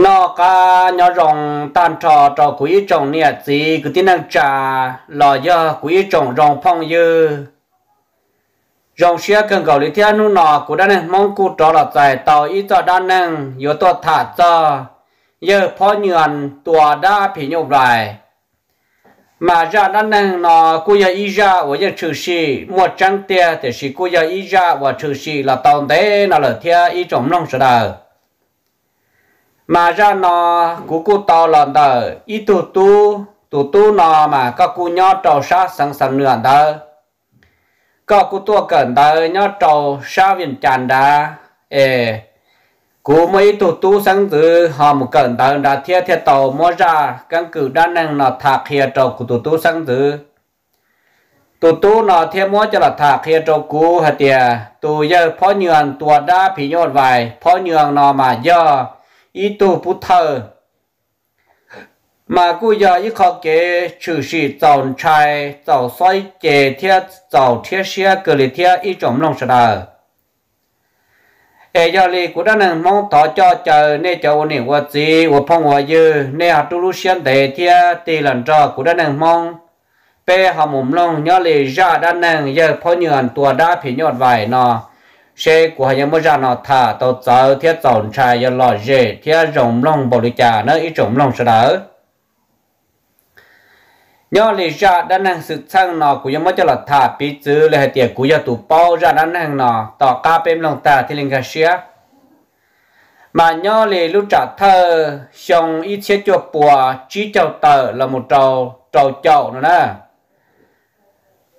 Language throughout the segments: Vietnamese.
nó cả nhỏ rồng tan trò trò quý trồng nè gì cứ tin năng trà lò do quý trồng rồng phong dư rồng xia cần cầu lý thiên nu nọ của đan năng mong cụ trò là giải tàu ý cho đan năng yếu tòa thả cho giờ phó nhường tòa đa phỉ nhục lại mà ra đan năng nọ cụ giờ ý ra và giờ trừ sĩ một trăng tia thì sĩ cụ giờ ý ra và trừ sĩ là tàu thế là lợi thiên ý trồng nông sở đời mà ra nó cú cú to lần đó ít tu tu tu tu nó mà các cú nhỏ trâu sa sẵn sàng nữa đó có cú tua cần đó nhỏ trâu sa viên tràn đó ê cú mấy tu tu sẵn từ họ một cần đó đã thiết thiết tàu mua ra căn cứ đa năng nó thạc kia trâu cú tu tu sẵn từ tu tu nó thêm mua cho là thạc kia trâu cú hạt tiề tu giờ phó nhường tua đa phí nhốt vài phó nhường nó mà giờ mà cô giờ ý khó kế trừ sĩ tạo trai tạo xoay kể thiết tạo thiết xe cờ lì thiết ít trọng lòng sợ đời ai giờ lì của đã nâng mong thọ cho chờ nè cho ôn hiểu vật gì của phong hòa dư nè hạt tu lu xuyên để thiết tì lần trò của đã nâng mong bê hầm mồm lòng nhớ lì ra đã nâng giờ phong nhường tua đã phí nhọt vài nọ xe của hai mới ra nó thả tổ cháu thiết tàu trai giờ lò dễ thiết rồng long bầu lì chả nó ít rồng long sợ đỡ nhớ lý ra đã năng sự sang nó của mới cho là thả bí chứ là hai tiệc của giờ tụ bao ra đã năng nó tỏ ca bên lòng ta thì linh cả xe mà nhớ lý lúc trả thơ xong ít xe cho bùa chỉ cho tờ là một trầu trầu trầu nữa nè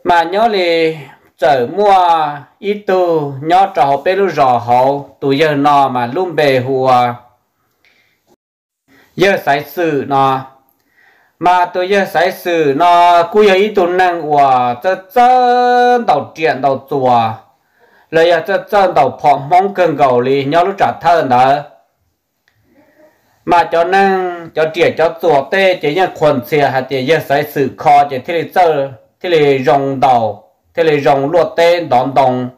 mà nhớ lý sở mua ít tu nhó trò hậu bê lu rò hậu tụ giờ nọ mà lung bề hùa giờ sái sự nọ mà tụ giờ sái sự nọ cú giờ ít tu năng hùa cho cho đầu chuyện đầu chùa lời giờ cho cho đầu phọ mong cần cầu lì nhó lúc trả thân đó mà cho năng cho trẻ cho chùa tê chỉ nhân quần xìa hạt chỉ giờ sái sự kho chỉ thế là chơi thế là rồng đầu thế là rồng luộc tê đòn đồng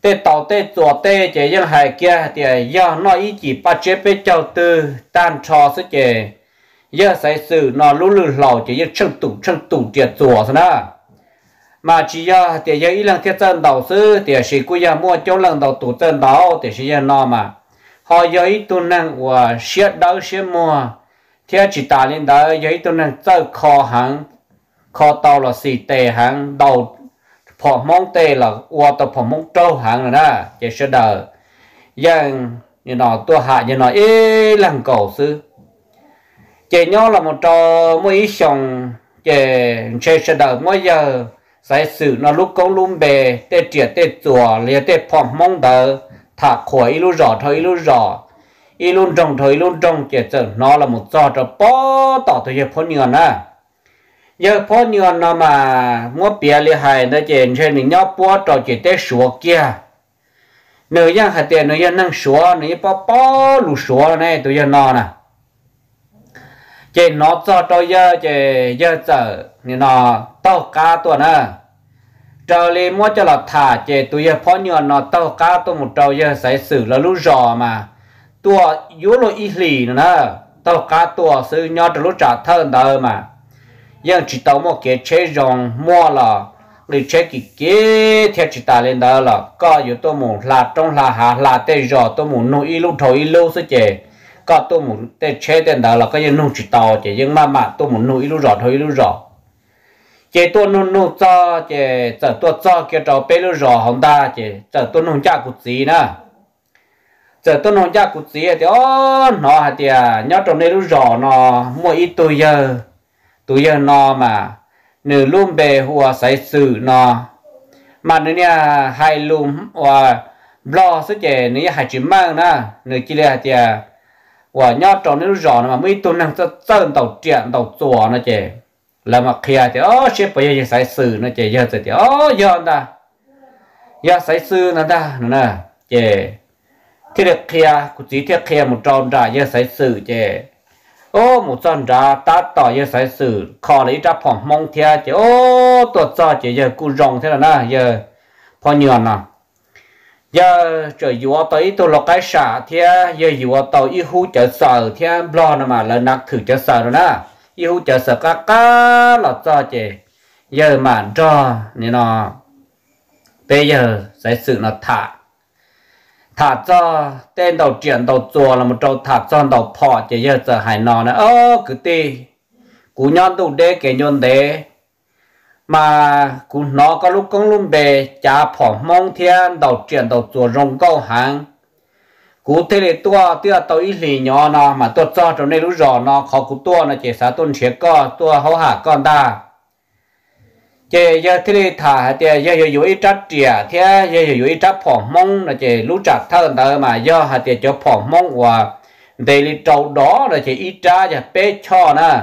tê tàu tê chùa tê chế dân hải kia thì do nó ý chỉ ba chế bê châu tư tan trò sức chế giờ sai sự nó lũ lú lầu chế dân chân tủ chân tủ chế chùa sao đó mà chỉ giờ thì giờ ý lần thiết chân đầu sư thì sĩ cứ giờ mua chỗ lần đầu tủ chân đó thì sĩ giờ nó mà họ giờ ý tu năng của siết đấu siết mua thì chỉ ta lên đó giờ ý tu năng chơi khó hàng khó tàu là xì tè hàng đầu phò mong tệ là qua tàu phò mong trâu hàng rồi đó chỉ sẽ đờ giang như nó tôi hạ như nó ê lăng cầu sư chỉ nhau là một trò mới xong chỉ sẽ sẽ đờ mỗi giờ sai sự nó lúc con lùm bề tê triệt tê chùa lia tê phò mong đờ thả khỏi lu rõ thôi lu rõ y luôn trồng thôi luôn trồng chỉ sợ nó là một trò trò bó tỏ tôi hiệp phun ngàn à giờ phố nhiều nó mà mua bia li hài nó chỉ trên mình nhóc búa trò chỉ để sủa kia nếu như hạt tiền nếu như năng sủa nếu như bao bao lù sủa này tụi giờ nó nè chỉ nó cho cho giờ chỉ giờ giờ nên nó tao cá tuần à trâu li mua cho là thả chỉ tụi giờ phố nhiều nó tao cá tụi một trâu giờ sẽ xử là lú rò mà tua yếu lo ít lì nữa tao cá tua sư nhau trâu lú trả thân đời mà giờ chỉ tao một cái chế rong mua là lấy chế cái kế theo chỉ ta lên đó là có yếu tôi muốn là trong là hạ là tê rò tôi muốn nuôi ít lúc thôi ít lúc sẽ chế có tôi muốn tê chế đến đó là có những nuôi chỉ tao chế nhưng mà mà tôi muốn nuôi ít lúc rò thôi ít lúc rò chế tôi nuôi nuôi cho chế giờ tôi cho cái trò bé lúc rò không ta chế giờ tôi nuôi cha cụt gì nữa giờ tôi nuôi cha cụt gì thì ó nó hả thì nhớ trong này lúc rò nó mua ít tôi giờ ตุยนอมาหนึ่งลุ่มเบหัวใส่สื่อนอมันเนี่ยายลุ่มว่าบลอสุดเจนี่หายจมมากนะหนึ่งกิเลสเจว่ายอดจอนี่รู้จอนะมาไม่ตุนนังจะเตินเต่าเจียนเต่าจัวนะเจ แล้วมาเคลียเจอ๋อเชฟไปยังใส่สื่อนะเจเยอะเจอ๋อยอนนะยาใส่สื่อนะด้นะเจที่เด็กเคลียกุจีที่เคลียหมดจอมได้ยาใส่สื่อเจโอ้หมูจอนดาตาต่อเยสายสื่อคอลิจับผมมองเทียเจโอ้ตัวจอเจเยกูรองเท่านั้นะเยอะพอเหนื่อยนะเยอะจะอยู่ตัวอีตัวลกไอ้สาเทียเยอะอยู่ตัวอีหูจะเสือเทียบล้อนมาแล้วนักถือจะเสือนะอีหูจะเสือก้าก้าหลอดจอเจเยอะมันจอนี่เนาะเตยเยอะสายสื่อนัดถ่า thả cho tên đầu chuyện đầu chùa là một trâu thả cho đầu phò chỉ giờ giờ hải nò nữa ô cứ ti cú nhon đủ đế kể nhon đế mà cú nó có lúc công luôn bề cha phò mong thiên đầu chuyện đầu chùa rồng câu hàng cú thế này tua tia tàu ít lì nhỏ nò mà tua cho trong này lúc rõ nò khó cú tua nó chỉ xả tuân chế co tua hậu hạ con ta chế giờ thế này thả thì giờ giờ dưới trách trẻ thì giờ giờ dưới trách phỏng mong là chế lũ chặt thân tờ mà giờ hà thì cho phỏng mong và để đi trâu đó là chế ít cha giờ bé cho na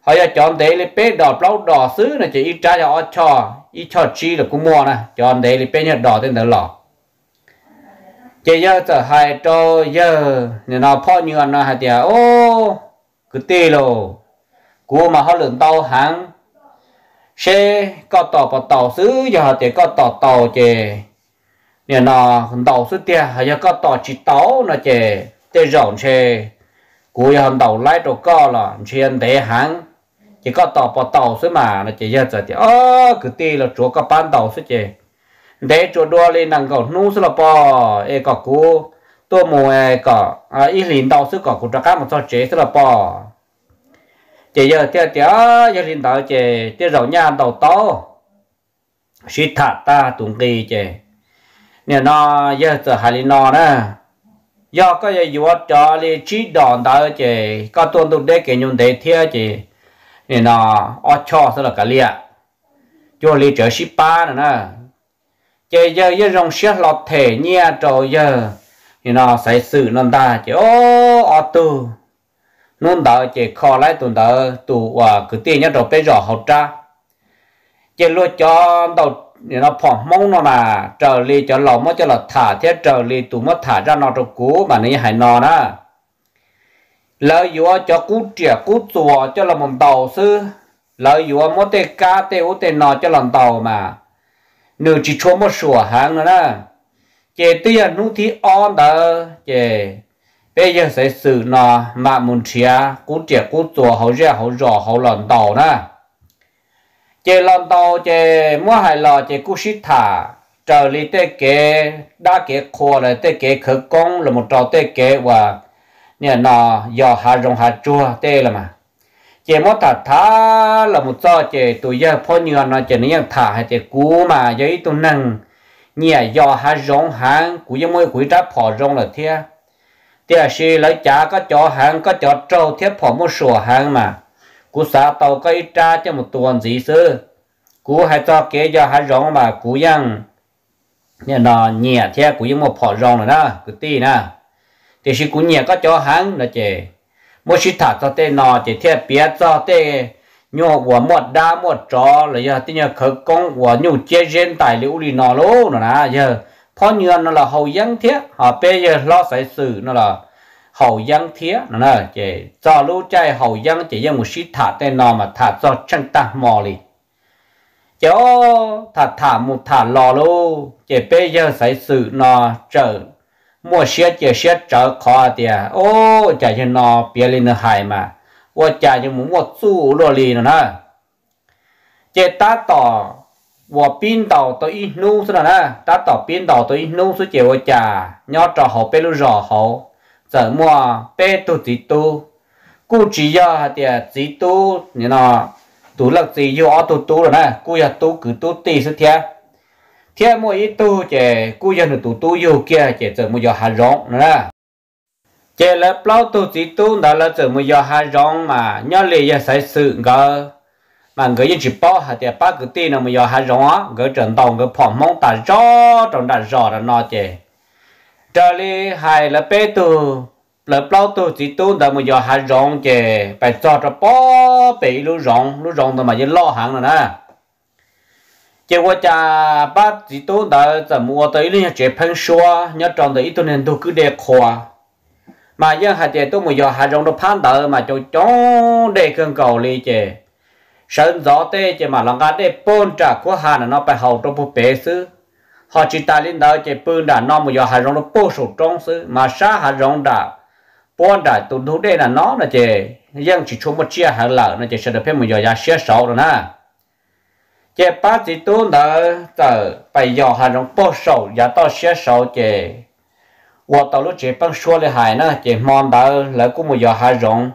họ giờ chọn để đi bé đỏ lâu đỏ xứ là chế ít cha giờ cho ít cho chi là cũng mua na chọn để đi bé nhật đỏ tên tờ lỏ chế giờ giờ hai trâu giờ nên nó phò nhựa nó hả thì ô cứ tê lô cua mà họ lượng tàu hàng xe có tàu bỏ tàu xứ giờ họ thì có tàu tàu chè nè nó tàu xứ tia họ giờ có tàu chỉ tàu nó chè tê rộng xe cú giờ họ tàu lái đồ co là chuyện để hàng chỉ có tàu bỏ tàu xứ mà nó chè giờ giờ thì ơ cứ ti là chúa có bán tàu xứ chè để chúa đua lên nàng cầu nút xứ là bò ê có cú tôi mua có ít à, liền tàu xứ có cú cho một số chế xứ là bò chỉ giờ tiêu tiêu giờ hiện tại chỉ tiêu rau nhà đầu to suy thả ta tung kỳ chỉ nè nó giờ giờ hai lần nó nè giờ có giờ vừa cho đi chỉ đòn đó chỉ có tuần tuần đế cái nhung đấy thiệt chỉ nè nó ở cho sẽ là cái liệt cho lý trở ship ba nè chỉ giờ giờ rong sét lọt thể nhia rồi giờ nè nó sẽ xử nó ta chỉ ô ô tu nôn đó chỉ khó lại tụn đó tụ và cứ tiền nhất rồi bây giờ học ra chỉ lo cho đầu nó phỏng mong nó là trở lì cho lòng mất cho là thả thế trở lì tụ mất thả ra nó trong cú mà này hãy nó đó lợi dụng cho cú trẻ cú chùa cho là một đầu sư lợi dụng mất tê ca tê u tê nó cho lòng tàu mà nếu chỉ chúa một sủa hàng nữa đó chỉ tuy là nút on đó chỉ bây giờ sẽ xử nó mà muốn chia cú chia cú tua hậu ra hậu rò hậu lòn tàu nè chè lòn tàu chè mua hai lò chè cú xít thả trở lý tế kế đa kế khô là tế kế khử công là một trò tế kế và nè nó do hà rồng hà chua tế là mà chè mua thả thả là một trò chè tụi giờ phô nhựa nó chè nó thả hay chè cú mà giấy tụi năng nè do hà rồng hà cú giống mỗi cú tráp phò rồng là thiệt tiếc gì lấy chả có chó hàng có chó trâu thiết phỏ một sủa hàng mà cú xã tàu có ít tra cho một tuần gì sư cú hay cho kế cho hai rong mà cú yang nè nó nhẹ theo cú yung một phỏ rong rồi đó cứ ti na, tiếc gì cú nhẹ có chó hàng là chè một chút thả cho tê nọ chỉ theo biết cho tê nhô của một đa một trò là giờ tê nhờ khởi công của nhô chế gen tài liệu thì nọ lố nữa nè giờ phó như nó là hậu dân thiết họ bây giờ lo sai sự nó là hậu dân thiết nó là chỉ cho lưu chạy hậu dân chỉ dân một sĩ thả tên nó mà thả cho chân ta mò đi chỗ thả thả một thả lò lô chỉ bây giờ sai sự nó trở mua xe chỉ xe trở khó à tiền ô chả cho nó bia lên nó hại mà ô chả cho muốn mua chú lô lì nó nè chỉ ta tỏ 我冰岛都一路是哪呢？他到冰岛都一路是叫我家，要找好被路绕好，怎么被都几多？估计呀的几多，你那多了几有二多多了呢？估呀多个多地是天，天么一多这估呀那多多有个这怎么要还容呢？这了包多几多，那了怎么要还容嘛？要来也才是个。mà người chỉ bỏ hạt tiền ba cái tiền nào mà giờ hạt rõ người trần tàu người phỏng mong ta rõ trong đã rõ là nó chứ trở đi hay là bé tu là bao tu chỉ tu đã mà giờ hạt rõ chứ phải cho cho bỏ bị lú rộng lú rộng thì mà chỉ lo hàng rồi nè chỉ qua cha ba chỉ tu đã giờ mua tới đi chỉ phân xóa nhớ tròn tới ít tu nên tu cứ đẹp khoa mà giờ hạt tiền tu mà giờ hạt rộng nó phán đỡ mà cho chó để cơn cầu đi chứ sơn gió tê chỉ mà lòng cá để bôn trả của hà là nó phải hầu trong bộ bể sư họ chỉ ta lên đó chỉ bươn đã nó một giờ hà rong nó bô sổ trong sư mà sa hà rong đã bôn đã tụt thu đây là nó là chỉ dân chỉ chung một chia hà lợ nó chỉ sẽ được phép một giờ giá xía sáu rồi nè chỉ ba chỉ tu đó giờ phải giờ hà rong bô sổ giá to xía sáu chỉ mong đợi một 我到了这帮说的海呢，这忙到来过么要还容。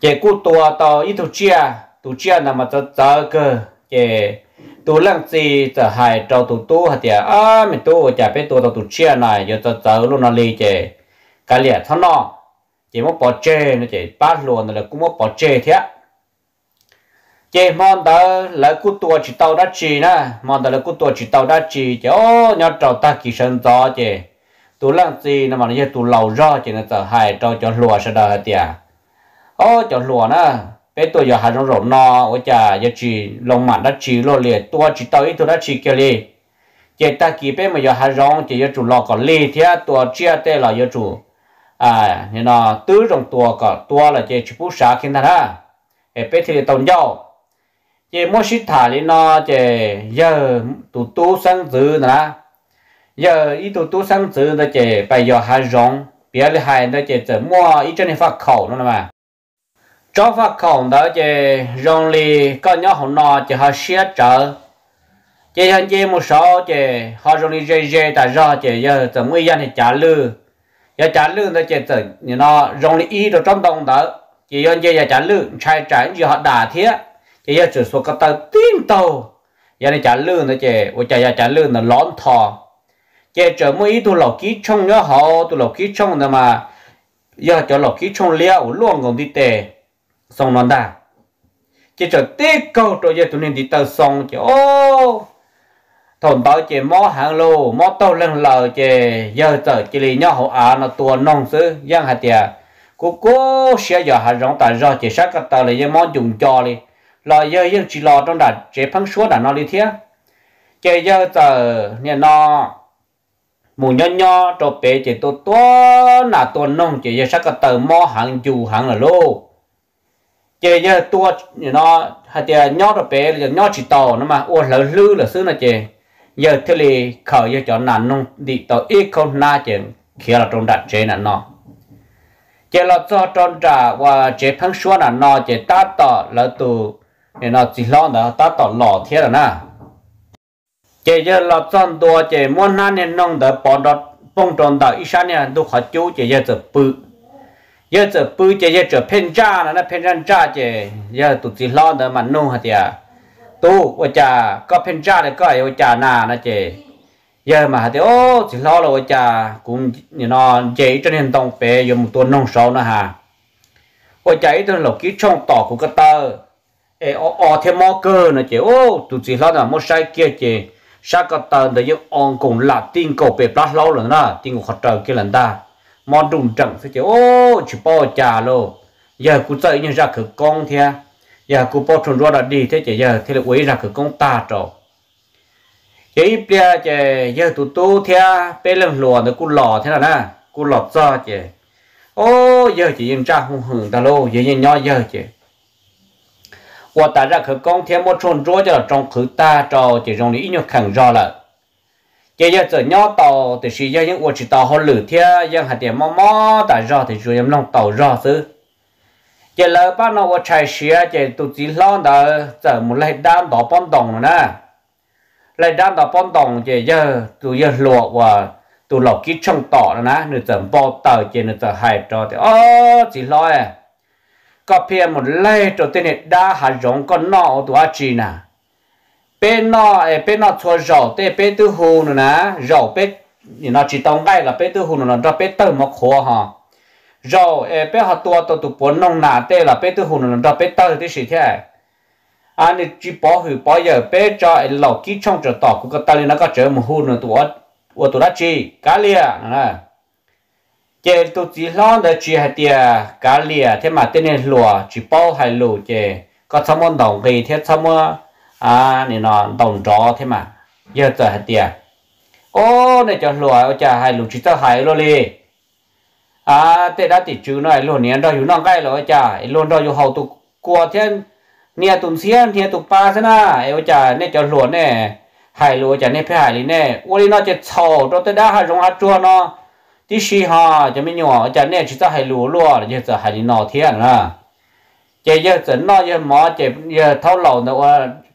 chế cụ tua to ít tu chia tu chia nằm mà tớ tớ cơ chế tu lăng gì tớ hại trâu tu tu hả tiệt à mình tu chả biết tu tao tu chia này giờ tớ tớ luôn nó li chế cái liệt thằng nó chế mất bỏ chế nó chế bắt luôn là cũng mất bỏ chế thiệt chế mòn đó là cụ tua chỉ tàu đã chỉ nè mòn đó là cụ tua chỉ tàu đã chỉ chế ô nhau trâu ta kỳ sơn gió chế tu lăng gì nằm mà nó chế tu lầu ra chế nó tớ hại trâu cho lùa sao đó hả tiệt ô cho lùa nè bé tôi giờ hà rong rong nọ ô chả giờ chỉ lòng mặn đã chỉ lo liệt, tôi chỉ tao ít tôi đã chỉ kia liền chỉ ta kỳ bé mà giờ hà rong chỉ giờ chủ lọ còn lì thế tua chia tê là giờ chủ à nên là tứ rồng tôi cả tôi là chỉ chụp sá khi nào ha bé thì tồn dầu chỉ mua xịt thả lên nó chỉ giờ tụ tụ sang dữ nè giờ ít tụ tụ sang dữ là chỉ bây giờ hà rong bé là hai là chỉ mua ít chân phát khẩu nữa mà cho phát khổng đó chị rong lì có nhớ hổng nọ chị họ xiết trở chị hẳn chị một số chị họ rong lì dê dê ta rõ chị giờ tớ nguy dân thì trả lư giờ trả lư đó chị tớ như nó rong lì y đồ trong đồng đó chị hẳn chị giờ trả lư trai tránh gì họ đả thiết chị giờ chỉ số cái tờ tin tàu giờ này trả lư đó chị ôi chả giờ trả lư là lón thò chị trở mỗi tụ lẩu ký trong nhớ họ tụ lẩu ký trong mà giờ cho lẩu ký trong lia ủ luôn còn đi tề song non đà chỉ cho tê câu cho giờ tụi nên đi tới song chứ ô thôn bảo chỉ mò hàng lô mò tàu lên lờ chỉ giờ giờ chỉ lì nhau hậu à nó tua nông xứ giang hạt tiệt cố cố sẽ giờ hạt rong tại do chỉ sát cái tàu là giờ mò dùng cho đi lò giờ giờ chỉ lo trong đặt chỉ phăng xuống đặt nó đi thế chỉ giờ giờ nè nó mù nhon nhon cho bé chỉ tôi to là tôi nông chỉ giờ sát cái tàu mò hàng dù hàng là lô chế giờ tua nó hay giờ nhót rồi bé giờ nhót chỉ to nó mà ô lỡ lư là xứ là chế giờ thế thì khởi giờ cho nản nung đi tàu ít không na chế khi là trong đặt chế là nó chị là do trong trả và chế phăng xua là nó chế ta tỏ là từ nên nó chỉ lo à là ta tỏ lò thế là na chế giờ là trong tua chế muốn na nên nông để bỏ đọt bông tròn đảo ít sáng nè tôi khó chú chế giờ tập bự giờ trở bự chơi giờ trở phen cha nó nó phen cha cha chơi giờ tụt gì lo nữa mà nung hả tiệt tu ôi cha có phen cha này có ôi cha nà nó chơi giờ mà hả tiệt ô chỉ lo là ôi cha cũng nó chơi cho nên tông bể giờ một tuần nông sâu nữa hà ôi cha ấy tôi lộc ký trong tỏ của cái tơ ê ô ô thêm mò cơ nữa chơi ô tụt gì lo là một sai kia chơi sao cái tơ để giờ ông cùng là tin cổ bể plát lâu rồi nè tin cổ khát trời kia lần ta mò trùng trần sẽ chịu ô chỉ bỏ trà lô giờ cụ dậy như ra cửa con thia giờ cụ bỏ trùng ra đã đi thế chỉ giờ thế là quấy ra cửa con ta trò cái bia chỉ giờ tụ tụ thia bê lên lò nữa cụ lò thế là na cụ lò ra chỉ ô giờ chỉ yên ra hùng hùng ta lô giờ yên nhỏ giờ chỉ qua ta ra cửa con thia mò trùng ra giờ trong cửa ta trò chỉ trong này ít nhiều khẳng rõ là giờ giờ giờ nhỏ tàu thì chỉ giờ những uất tàu họ lử thia giờ hạt tiền mò mò tại do thì chủ nhóm lòng tàu do chứ, giờ lỡ bắt nó uất chạy xía giờ tụt chỉ lo đó giờ một lại đan đỏ bom đồng nè lại đan đỏ bom đồng giờ giờ tụi giờ lụa và tụi lọc kỹ trong tỏ đó nè nửa giờ bò tàu giờ nửa giờ hải trò thì ô chỉ lo à có phía một lây trò tên này đa hạt giống con nọ tụi chị nè bên nó ờ, bên nó cho rau thế bên tư hồ nữa nè rau bên nó chỉ tông ngay là bên tư nữa nó ra bên tơ mọc khô ha rau ờ, bên họ tua tụ tụ bốn nông nà thế là bên tư nữa nó ra bên tơ thì gì thế anh à, chỉ bảo hủy bảo giờ bên cho lẩu kí trong trở tỏ của cái tơ nó có trở một hồ nữa tụ ở tụ chỉ cá lia nè chế tụ chỉ lo được chỉ hai tia cá lia thế mà tên này lùa chỉ bảo hai lùa chế có tham món đồng gì thế tham mà อานี à n อ n nó đồng rõ thế mà giờ g i เตีย โอ้น ô này หล o l จ a ô chả ลูกช ú a chỉ t a ล h อ i lúa đi à thế đã t h น้อยลูกเนี่ยเราอยู่น้องใกล้เลาจ้าลูกเราอยู่เขาตุกลัวเท่น เนี่ยตุ่มเสียนเนี่ยตุ่มปลาซะนะไอ้่าจ้าเนี่ยจะหลวแน่หายรู้จะเนี่ยพี่หายลีแน่วันนี้น่าจะโชว์าัวได้หายรงัาจัวเนาะที่ชีฮะจะไม่หนัวจะเนี่ยชะจะหายรู้รัวะจะหายลีนอเทียนนะจะเยอะจะนอเยอะหมอจะเยอะเท่าเหล่าเนาะ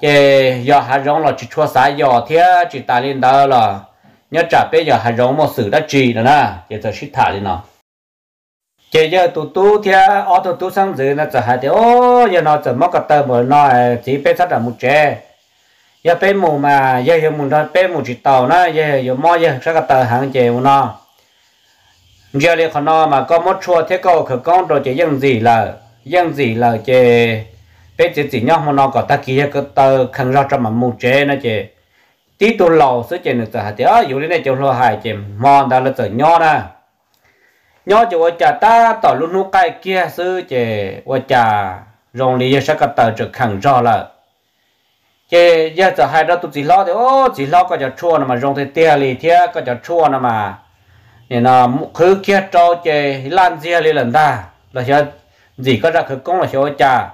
cái giờ hà rong là chỉ cho xá giờ thế chỉ ta lên đó là nhớ trả bây giờ hà rong một sự đã trì nữa nè giờ tôi xích thả đi nó giờ giờ tụ tụ thế ở tụ tụ sang dưới nó trở hai thế ô giờ nó trở mất cả tờ mới nó chỉ bé sát là một trẻ giờ bé mù mà giờ giờ mù đó bé mù chỉ tàu nó giờ giờ mò giờ sát cả tờ hàng chè mù nó giờ này còn nó mà có một chua thế câu khởi con rồi chỉ dân gì là dân gì là chè bé chỉ chỉ nhau mà nó có ta kia cái tờ khăn ra trong mà mua chế nó chỉ tí tu lầu số chế được giờ thì ở dù lên này chỗ lo hại chỉ mòn đó là giờ nhau nè nhau chỉ vợ cha ta tỏ luôn nu cái kia sư chỉ vợ cha rong lý sẽ cái tờ trực khăn ra là chế giờ giờ hai đó tôi chỉ lo thì ô chỉ lo có cho chua mà rong thì tia lì thia có cho chua mà nên là cứ kia cho chế lan dìa lì lần ta là sẽ gì có ra cứ công là sẽ vợ cha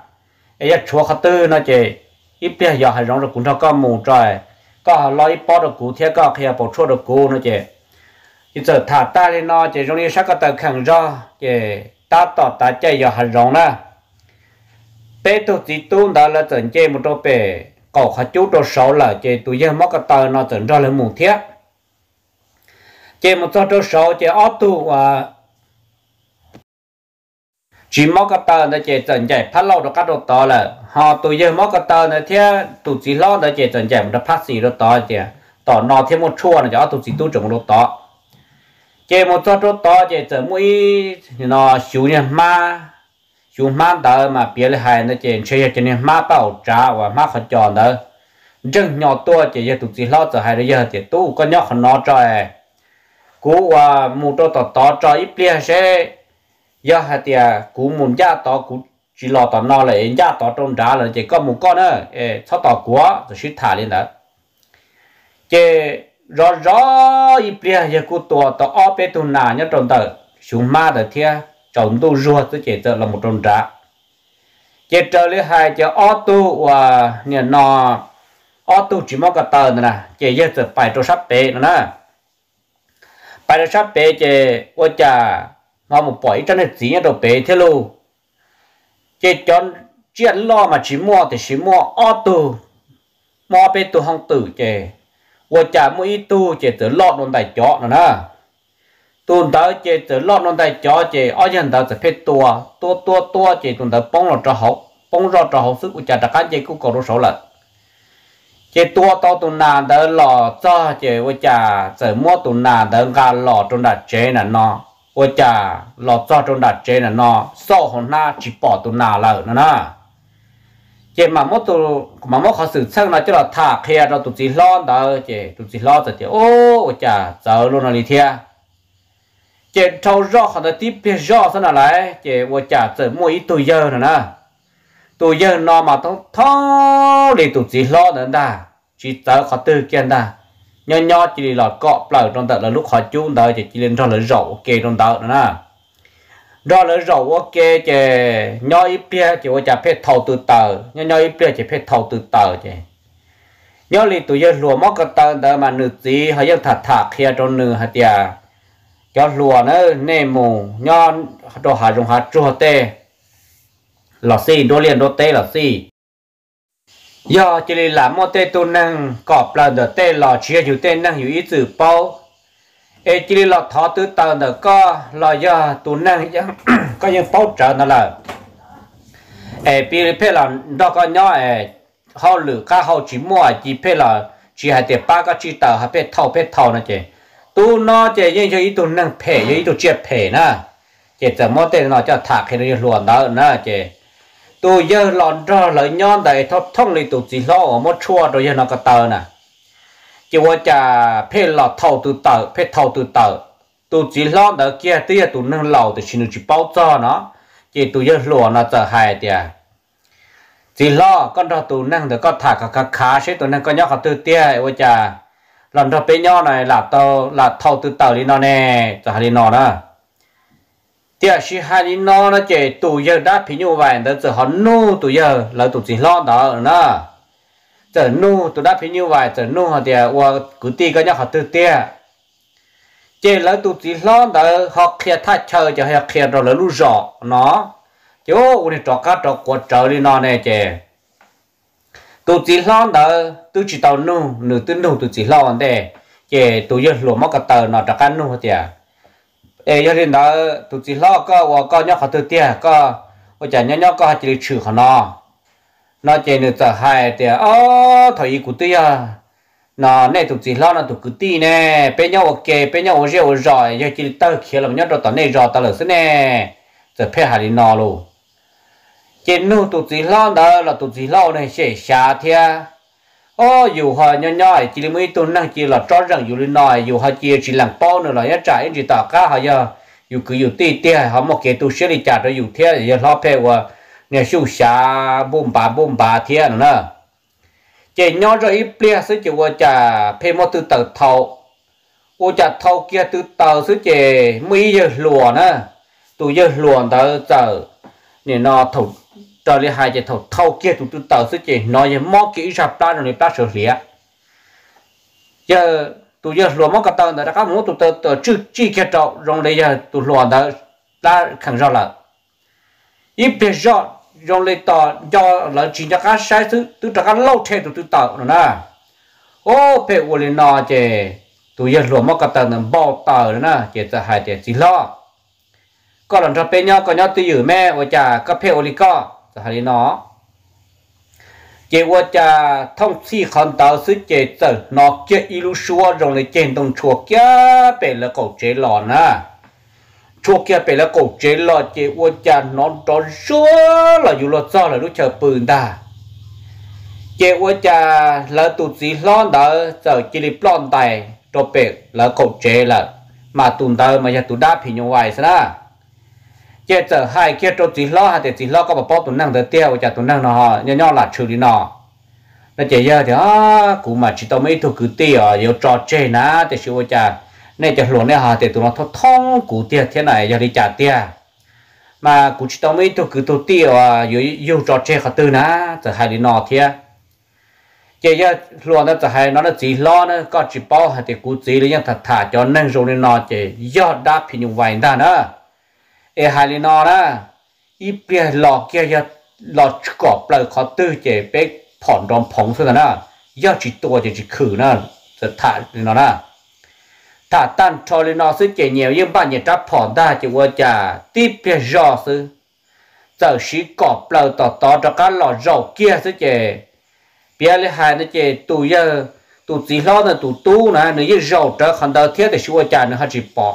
ấy chúa khát tư nó chị ít biết giờ hay rong được cũng cho con mù trời có lo ít bỏ được cú thế có khi bỏ chua được cú nó chị ít giờ thả ta lên nó chị trong đi sát cái tờ khẳng ra chị ta tỏ ta chạy giờ hay rong nè bé tôi chỉ tu đã là chuẩn chơi một đôi bé cậu khát chú đồ sáu là chị tôi giờ mắc cái tờ nó chuẩn ra lên mù thiết chị một trong đồ sáu chị ấp tu à chỉ móc cái tờ nó chạy trần chạy phát lâu được cắt được to là họ tụi giờ móc cái tờ này thế tụi chỉ lo nó chạy trần chạy nó phát xì được to thì tỏ nó thêm một chua nó cho tụi chỉ tu trồng được to chạy một chua được to chạy trần mũi nó xíu nha ma xíu ma tờ mà biết là hay nó chạy chơi cho nên má bảo trả và má phải cho nó rừng nhỏ tua chạy giờ tụi chỉ lo cho hai đứa giờ thì tu có nhỏ nó cho cú và mua đồ tỏ tỏ cho ít bia sẽ giờ dạ, hạt thì cú muốn gia tỏ cú chỉ lo tỏ nó là gia tỏ trong đá là chỉ có một con nữa sau tỏ quá rồi xịt thả lên đó Chỉ rõ rõ y bia giờ cú tỏ tỏ ở bên tu nà nhớ trong tờ chúng ma tờ thia chồng tu ruột tới chỉ tới là một trong đá Chỉ trở lại hai chỉ ở tu và nhà nọ ở tu chỉ mong cái tờ này chỉ chế giờ tờ phải cho sắp bể nữa nè phải cho sắp bể chỉ ôi chà nó một bỏ ít chân hết gì đồ bé thế lô chế chọn chuyện lo mà chỉ mua thì chỉ mua ô tô mua bé tô hong tử chế và chả mua ít tu chế tự lo đồn đại chó nữa nè tuần đó chế tự lo đồn đại chó chế ở dân đó sẽ phết tua tua tua tua chế tuần đó bông lo cho học bông ra cho học sức của chả đặc cách chế cũng có đồ số lận chế tua to tuần nào đó lo cho chế và chả sẽ mua tuần nào đó gà lo tuần đó chế là nó ว่าจะหลอดจอตรงดัดเจน่ะเนาะซ่อของหน้าจีปอดตัวนาเลยนะนะ เจมามตัวมามเขาสืบเชิงนะเจะาลาดท่เคลียเราตุจีล้อนเด้อเจ ตุจีล้อนจะเจโอ้ว่าจะเจอลุนาลีเทีย เจเท่ารอของตที่เพียรอสนอะไรเจว่าจะเจอมวยตัวเยอะนะนะ ตัวเยอะนอมาต้องท้อเลยตุจีล้อนนั่นได้จีเจอเขาตื่นเกินได้ nho nhỏ chỉ là cọ bờ trong tờ là lúc họ chung tờ thì chỉ lên cho lỡ rậu ok trong tờ nữa nè do lỡ rậu ok chè nho ít bia chỉ có chả phết thầu từ tờ nho nho ít bia chỉ phết thầu từ tờ chè nhớ lì tụi giờ lùa móc cái tờ tờ mà nữ gì họ giờ thả thả kia trong nữ hạt tiệt cho lùa nữa nè mù nho đồ hà dùng hạt chua tê lọ xì đồ liền đồ tê lọ xì giờ chỉ là một tê tu năng có là được tê lò chia chủ tê năng hữu ý từ bao ê chỉ là thọ tứ tờ đợt có là do tu năng có những bao trợ nó là ê bị phê là đó có nhỏ ê họ lử cả họ chỉ mua chỉ phê là chỉ hai tê ba cái chỉ tờ hai phê thầu phê thầu nè chứ, tu nó chỉ nhưng cho ý tu năng phê cho ý tu chia phê nè chỉ giờ một tê nó cho thạc thì nó luồn đó nè chị tụ giờ lòn trò lợi nhon đầy thọ thông lì tụ chỉ lo ở một chua rồi giờ nó có tờ nè chỉ qua chả phê lọ thầu từ tờ phê thầu từ tờ tụ chỉ lo đỡ kia tia tụ nâng lầu thì chỉ chỉ bao cho nó chỉ tụ giờ lùa nó trở hại tiệt chỉ lo con đó tụ nâng được có thả cả cả khá sẽ tụ nâng có nhóc cả từ tia qua chả lần đó bé nhau này là tờ là thầu từ tờ đi nó nè trở hại đi nó đó giờ dạ, khi hai đi nó nó chạy tụ giờ đã phí như vậy đó giờ họ nu tụ giờ là tụ chỉ lo đó nó giờ nu tụ đã phí như vậy giờ nu họ thì qua cứ ti cái nhau họ tự tia chạy là tụ chỉ lo đó họ kia thay chờ cho họ kia rồi là lu rõ nó chứ ủi trọ cá trọ quạt trở đi nó này chạy tụ chỉ lo đó tụ chỉ tàu nu nửa tụ nu tụ chỉ lo đây chạy tụ giờ lúa mắc cái tờ nó trọ cá nu họ thì ê giờ thì nó tụi chị lo có và có nhóc họ tự tiền có và chả nhóc nhóc có chỉ chữ họ nó nó chỉ được tờ thì tiền ô thời của à, nó nè tụi chị lo nó tụi cứ tia nè bên nhau ok bên nhau rồi rồi giờ chỉ tao khi làm nhóc rồi tao này rồi tao là thế nè giờ phải hai nó luôn chỉ nu tụi chị lo đó là tụi chị lo này sẽ xa thiệt ô dù họ nhỏ nhỏ chỉ là mấy tuần năng chỉ là cho rằng dù là nói dù họ chỉ chỉ làm bao nữa là nhất trái chỉ tạo cá họ giờ dù cứ dù tì tì họ một cái tu sửa đi trả rồi dù thế giờ lo phê và nhà siêu xa bùm bà bùm bà thế nữa chỉ nhỏ rồi ít bia sẽ chỉ qua trả phê một từ tờ thầu ô trả thầu kia từ tờ sẽ chỉ mấy giờ lùa nữa tụ giờ lùa tờ tờ nhà nó thầu cho lấy hai cái thầu thâu kia chúng tôi tạo sự chỉ nói về mó kỹ ra plan rồi plan sửa lìa giờ tôi giờ lúa mó cả tàu đã các muốn tụi tôi tôi chưa chi kia trậu rồi đây giờ tụi lo đã đã khẳng rõ là ít biết rõ rồi lấy tàu do là chỉ cho các sai thứ tôi cho các lâu thế tụi tôi tạo rồi nè ô phải uống lên nọ chứ tụi giờ lo mó cả tàu này bao tàu rồi nè chỉ là hai chỉ lo còn làm cho bên nhau còn nhau tự giữ mẹ và chả các phe ô li co สหานเนาะ เจว่าจะท่องที่คันตาซื้อเจเจนอกเจอีลูชัวรงเลเจนตองชัวแกเป็นละกูเจหลอนะชัวแกเป็นละกูเจหลอนเจว่าจะนอนตอนชัวเราอยู่รถซ้อนเรารู้เจอปืนได้เจ้าว่าจะเราตุสีล้อนเดอเจอจิลิปล้อนไตตัวเป็ดเราวกเจละ มาตุนเดอมาจะตุด้าผิญวายซะนะ kia trở hai kia trở chỉ lo hay chỉ lo có bà bó tụi năng tới tiêu chả tụi năng nó nhỏ nhỏ là chửi đi nó nó chỉ giờ thì á cụ mà chỉ tao mấy thu cứ tiêu yêu trò chơi ná thì siêu chả nên chả luôn này hà thì tụi nó thọ thong cụ tiêu thế này giờ đi chả tiêu mà cụ chỉ tao mấy thu cứ thu tiêu à yêu trò chơi khát tư ná giờ hai đi nó thế chỉ giờ luôn nó giờ hai nó là chỉ lo nó có chỉ bao hay thì cụ chỉ là những thật thả cho năng rồi nó chỉ do đáp phi như vậy đàn nữa เอฮาลินอ่ะอีเปียหลอกเกีย์หลอกกอบเปล่าคอตื้อเจเป๊กผ่อนรอมผงสุดนะยอดจิตตัวจะจิคือนะสถาลินอนะถ้าตั้งทอลินอซึ่งเจเนียวยังบ้านเนี่ยจับผ่อนได้จะว่าจะตีเปียจอซึ่งจะชีกอบเปล่าต่อต่อจากการหลอกจอกเกียซึ่งเจ เปียเลยหายนะเจตัวยาตัวสีล้อนะตัวตู้นะเนี่ยยอดจะคันดาวเทียแต่ชัวจานนะฮะจตปอก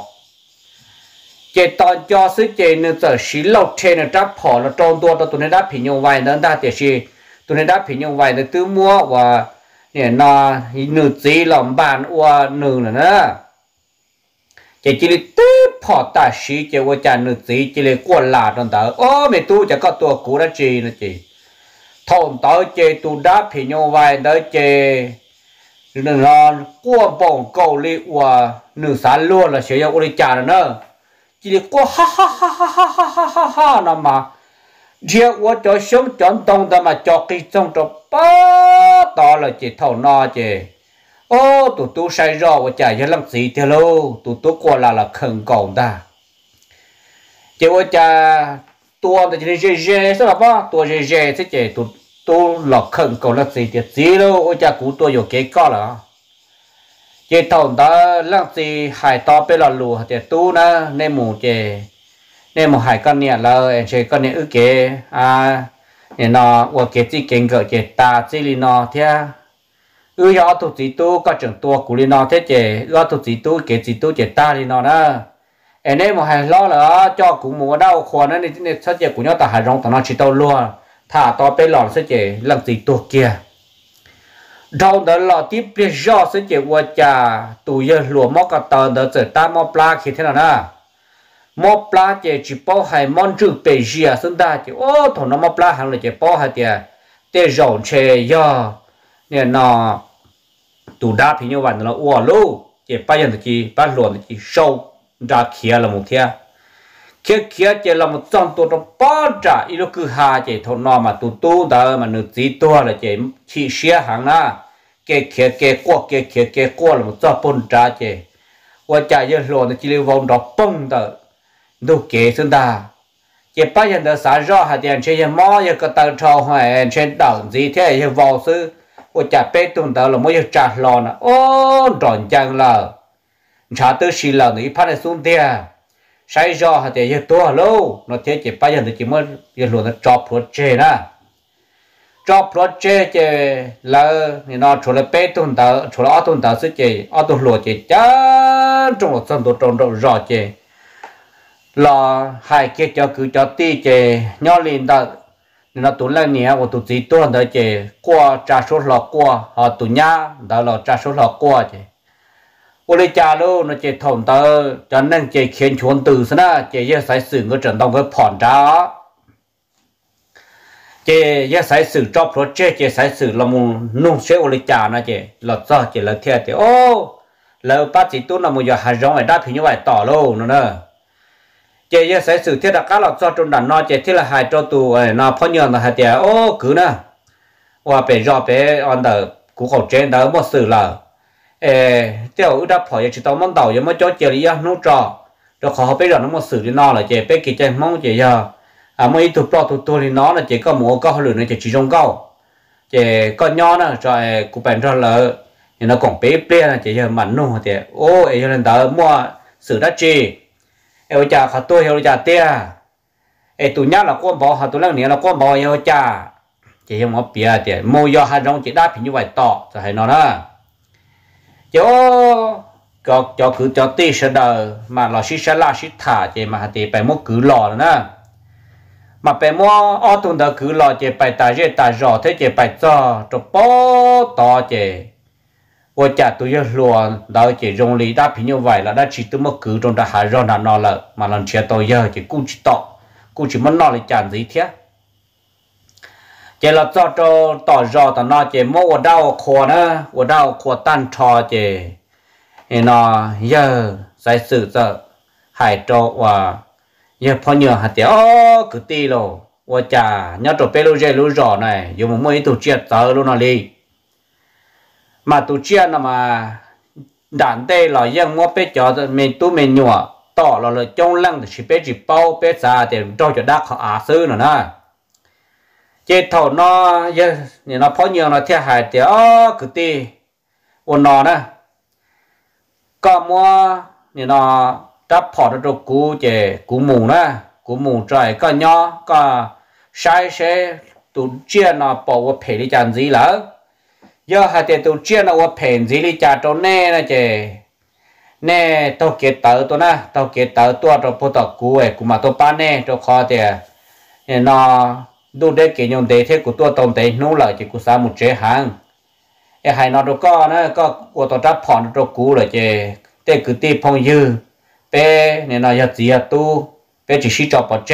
chế tao cho sứ chế nữa giờ xí lộc chế là đáp họ là tròn tua đó tụi nó đáp hình nhung vài nên ta thì xí tụi nó đáp hình nhung vài nữa tứ mua và nè nó nữ gì làm bàn ua nữ nữa nữa chế chỉ là tứ phò ta xí chế qua cha nữ gì chỉ là quan là trong tờ ô mẹ tu chả có tua cũ đã chi nữa chị thôn tớ chế tu đáp hình nhung vài đó chế nên là quan bồng cầu li ua nữ sản luôn là sẽ yêu ôi cha nữa chỉ là có ha ha ha ha ha ha ha ha ha là mà giờ tôi cho sống chọn đông đó mà cho cái trong đó ba to là chỉ thầu no chứ ô tụ tụ say rõ và chả giờ làm gì thế luôn, tụ tụ qua là là khẩn cầu ta chỉ tôi chả tua thì chỉ dễ dễ sao là ba, tua dễ dễ thế chỉ tụ tụ là khẩn cầu là gì thì gì lâu tôi chả cú cái có là chế tổng đó làm gì hải to bây là lù hạt tu na nên mù chế nên một hải con nè là em chế con nè ư kế à nè nó qua kế chỉ kiến gỡ chế ta chỉ li nó thế ư do tu chỉ tu có trưởng tua của li nó thế chế do tu chỉ tu kế chỉ tu chế ta li nó đó em nên một hải lo là cho cũng mùa đau khó nên nên sát chế của nhau ta hải rong ta nó chỉ tao luôn thả to bây lòn sẽ chế làm gì tu kia đâu đó là tiếp biết rõ sẽ chỉ qua trà tù giờ lúa mò cả tờ đó giờ ta mò pla khi thế nào đó mò pla chỉ chỉ bao hai món chữ bề à sinh ta chỉ ô thằng nó mò pla hàng là chỉ bao hai tiền để rộng chè do nên nó tù đa thì như vậy nó uổng luôn chỉ bây giờ thì chỉ bao lúa thì chỉ sâu ra kia là một thiên kia kia chỉ là một trong tổ trong bao trả ý lúc cứ hà chỉ thôn nọ mà tu tu đó mà nữ chỉ tua là chỉ chỉ xe hàng na cái kia cái qua cái kia cái qua là một trong bốn trả chỉ qua trả như lò nó chỉ là vòng đó bông đó đâu kế sinh ta chỉ bây giờ đó sản ra hạt tiền chơi mỏ, giờ cái tàu trò hoài trên đảo gì thế giờ vào sư qua trả bê tông đó là mỗi giờ trả lò nè ô tròn chăng là trả tư xì lò nữa phải là xuống tiền sai gió hạt tiền nhiều to lâu nó thế chỉ bây giờ thì chỉ mới giờ luôn nó chọc pro chế na chọc pro chế chê là nó chỗ là bé tuần tờ chỗ là tuần tờ sức chế, ở tuần lúa chế chán trong một sân đồ trong đồ rõ chế, là hai cái cho cứ cho ti chê nhỏ lên tờ nó tụi là nhẹ của tụi chỉ tuần đó chế, qua trà số lọ qua họ tụi nhá đó là trà số lọ qua chế ô lê cha lô nó chỉ thổn tơ cho nên chỉ khiến chuồn tử, xí na chỉ giờ sai sử ngựa trận đông cái phòn trá, chỉ giờ sai sử cho pro chế chỉ sai sử là một nung xe ô lê cha na chỉ là do chỉ là thiệt thì ô là bác chỉ tu là một giờ hạt giống ở đáp thì như vậy tỏ lô nó nè chế giờ sẽ xử thiết là các lọt do trong đàn nó chế thiết là hai cho tù ấy nó phong nhường là hai tiền ô cứ nè và bé do bé on đờ cũng khẩu chế đỡ mất sự là ê tiêu đã phở chỉ tao mong đầu mà cho chơi đi nó trò rồi khó bây giờ nó mà xử lý nó là chị bây kỳ chơi mong chị à mấy tụt pro tụt tôi thì nó là chị có mua có lửa này chị chỉ trong câu chị có nho nữa rồi cũng bèn ra lỡ thì nó còn bé bé là chị giờ mặn luôn thì ô ấy lên đó mua xử đã chị em cha khát tôi em cha tia em tụi nhá là con bò hả tụi lăng này là con bò em cha chị em ngó bia thì mua do hai rong chị đáp thì như vậy tọ rồi hay nó đó cho cho cho cứ cho tê sẽ đờ mà lo xí sẽ la xí thả chế mà thì phải mua cứ lò nữa mà phải mua ở tuần đó cứ lò chế phải ta rẻ ta rõ thế chế phải cho cho bó to chị và chả tôi giờ lùa đó chị dùng lý đáp như vậy là đã chỉ tôi mất cứ trong đó hà rõ nà nó lợ mà lần chia tôi giờ chế cũng chỉ tọ cũng chỉ muốn nó là chẳng gì thế chế là cho cho tỏ rõ tỏ nó chế mô ở đâu khổ nữa ở đâu khổ tan trò chế thì nó giờ giải sự giờ hải trò và giờ phong nhờ hạt tiêu cứ tì lô và chả nhớ trò bê lô dê lô rõ này dù một mỗi tụ chia tớ luôn nó đi mà tụ chia nó mà đàn tê là dân mua bê chó mình tú mình nhùa tỏ là lợi trong lăng thì chỉ bê chỉ bao bê xa thì cho cho đắc họ á sư nữa nè chế thầu nó như nó phó nhiều nó thiệt hại thì tiểu cứ ti ôn nó nè có mua như nó đắp phỏ nó được cú chế cú mù nè cú mù trời có nhỏ có sai sẽ tụ chia nó bỏ vào phê đi chẳng gì lỡ giờ hai tiểu tụ chia nó vào phê gì đi chả cho nè nè chế nè tao kết tớ tôi nè tao kết tớ tôi cho phụ tao cú ấy cú mà tao bán nè tao khó thì như nó ดูได้เกี่ยงเดเทกูตัวตรงเดนู้เลยจีกูสามุเจหังไอ้หายนอดก็นะก็กูตัวจับผ่อนตัวกูเลยเจเตกูตีพงยืเป้เนี่ยนายจีตูเป้จีชิจอบปอเจ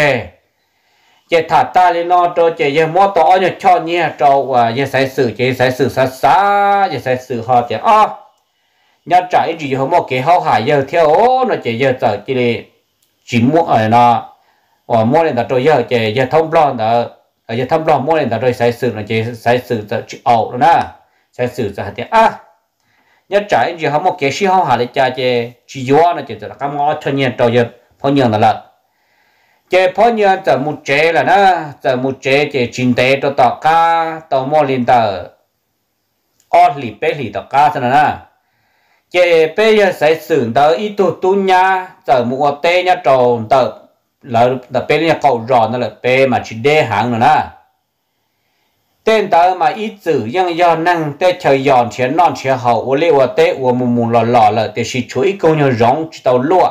เจถาตาลีนอตัวเจยังมอตัวอ้อยช่อเนี่ยจอว่ายังใส่สื่อเจใส่สื่อซาซายังใส่สื่อหอเจอ้อยัดจ่ายจีหัวมอเกี่ยวหายเยอะเที่ยวน่ะเจเยอะจ่ายจีเลยจีมัวเอ๋ยนะว่ามัวเนี่ยตัวเยอะเจเยอะทงปลอนเด้อ Ờ, giờ thăm lo mỗi lần ta rồi sai sự là chỉ sai sự ta chịu ẩu rồi na sai sự ta thì à nhất trái giờ họ một cái sĩ họ hà để cha chế là chỉ là cam ngõ cho nhiên trâu giờ phó nhiên là chế phó nhiên giờ một chế là na giờ một chế chế chính tế cho tàu cá tàu mỗi lần ta ở lì bê lì tàu cá thế nào na chế bây giờ sai sự ta ít tu tu nha giờ mua tê nha trâu tàu là là bé này cậu rõ nó là bé mà chỉ đe hàng nữa nè. tên ta mà ít chữ nhưng do năng tê chơi giòn chiến non chơi hậu ô lê ô tê ô mù mù lò lò là tê chỉ chú ý câu nhau rong chỉ tàu lụa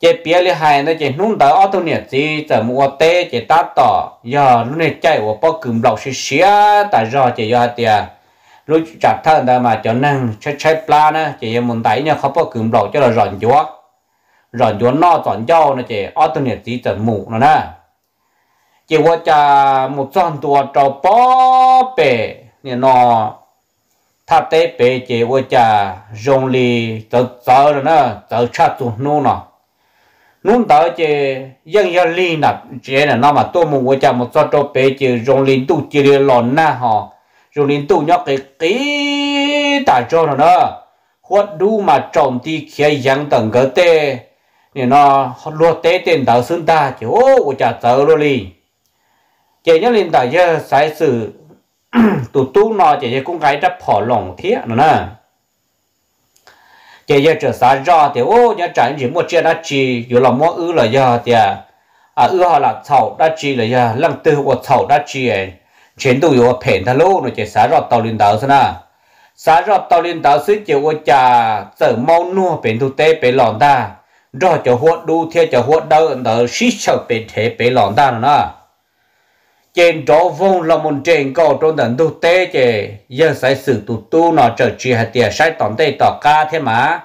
chế bé lê hai nữa chế nung tàu ô tô nhiệt gì tờ mù ô tê chế tát tỏ giờ lúc này chạy ô bao cùm lọc xí xía tại rõ chế do tìa lúc chặt thân ta mà cho năng chơi chơi pla nè chế muốn tay nhau không bao cùm lọc cho là rộn chúa rồi chỗ nó chọn dâu nó chỉ alternate chỉ chọn mù nó nè chỉ qua cha một chọn tua trâu bó bể nè nó thà tế bể chỉ qua cha dùng lì chọn chọn rồi nè chọn chặt chọn nô nó nôn đó chỉ dân dân lì nè chỉ là nó mà tôi muốn qua cha một chọn trâu bể chỉ dùng lì tu chỉ lì lòn nè họ dùng lì tu nhóc cái cái tại chỗ nó nè hoặc đủ mà trồng thì khi dân từng cái tê nên nó lúa tế tiền đầu xương ta chỉ ô của trả tờ lô lì chỉ nhớ lên tại giờ sai sự tụ tú nó chỉ cũng cái đắp họ lòng thiết nữa nè chỉ giờ trở xa ra thì ô nhớ trả những một chuyện đã chỉ dù là mua ư là giờ thì à, à ư họ là thầu đã chỉ là giờ lăng từ của thầu đã chỉ chuyển đấu yếu phèn thà lô nó chỉ xa ra tàu linh đầu xưa nè xa ra tàu linh đầu xưa chỉ ô trả tờ mau nua phèn thu tế phèn lỏng ta do cho huốt đu thiệt cho huốt đâu ở xí sợ bề thế bề lỏng ta nữa trên chỗ vong là một trên cầu trong tận tu tế chứ giờ sai sự tu tu nó trở chỉ hạt tiền sai tổng tê tỏ ca thế mà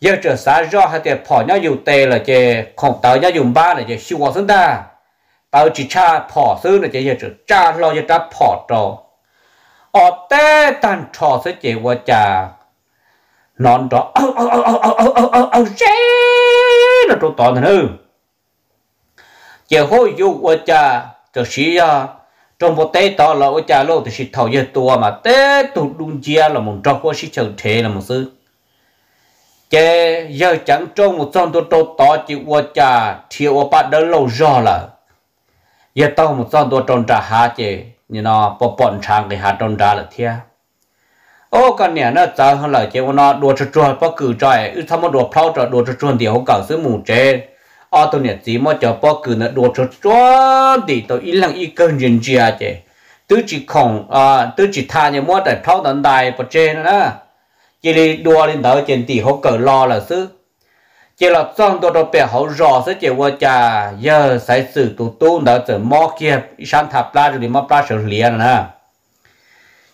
giờ trở xã do hạt tiền phỏ nhau dù tê là chứ không tao nhau dùng ba là chứ siêu quá xứng ta tao chỉ cha phỏ xứ là chứ giờ trở cha lo cho cha phỏ trò ở tê tàn trò sẽ chỉ qua cha non đó ô ô ô ô ô ô ô ô ô xé nó trộn toàn thành ư giờ hôi dù ở cha cho xí à trong bộ tế đó là ở cha lâu thì xí thầu giờ tua mà tế tụ đun chia là một trong khối xí chờ thế là một sư chế giờ chẳng trong một trong tôi tôi tỏ chỉ ở cha thiếu ở bạn đó lâu rồi là giờ tao một trong tôi tròn trả hạ chế như nó bỏ bọn trang cái hạ tròn trả là thiệt ô còn nè nó cháu hơn lời chế nó đùa trò trò bao cử trời ư thăm đùa phao trò đùa trò trò thì không cần xứ mù chế ô tôi nè gì mà cho bao cử nó đùa trò trò thì tôi ít lăng ít cơn nhân chia chế tứ chỉ khổng à tứ chỉ tha nhà mua tại phao tận đài bờ trên nữa, chỉ đi đùa lên đỡ trên thì không cần lo là xứ chỉ là trong tôi đâu bè họ rõ sẽ chỉ qua cha giờ sai sự tụ tu đó từ mò kia sáng tháp la rồi mà mò la liền nữa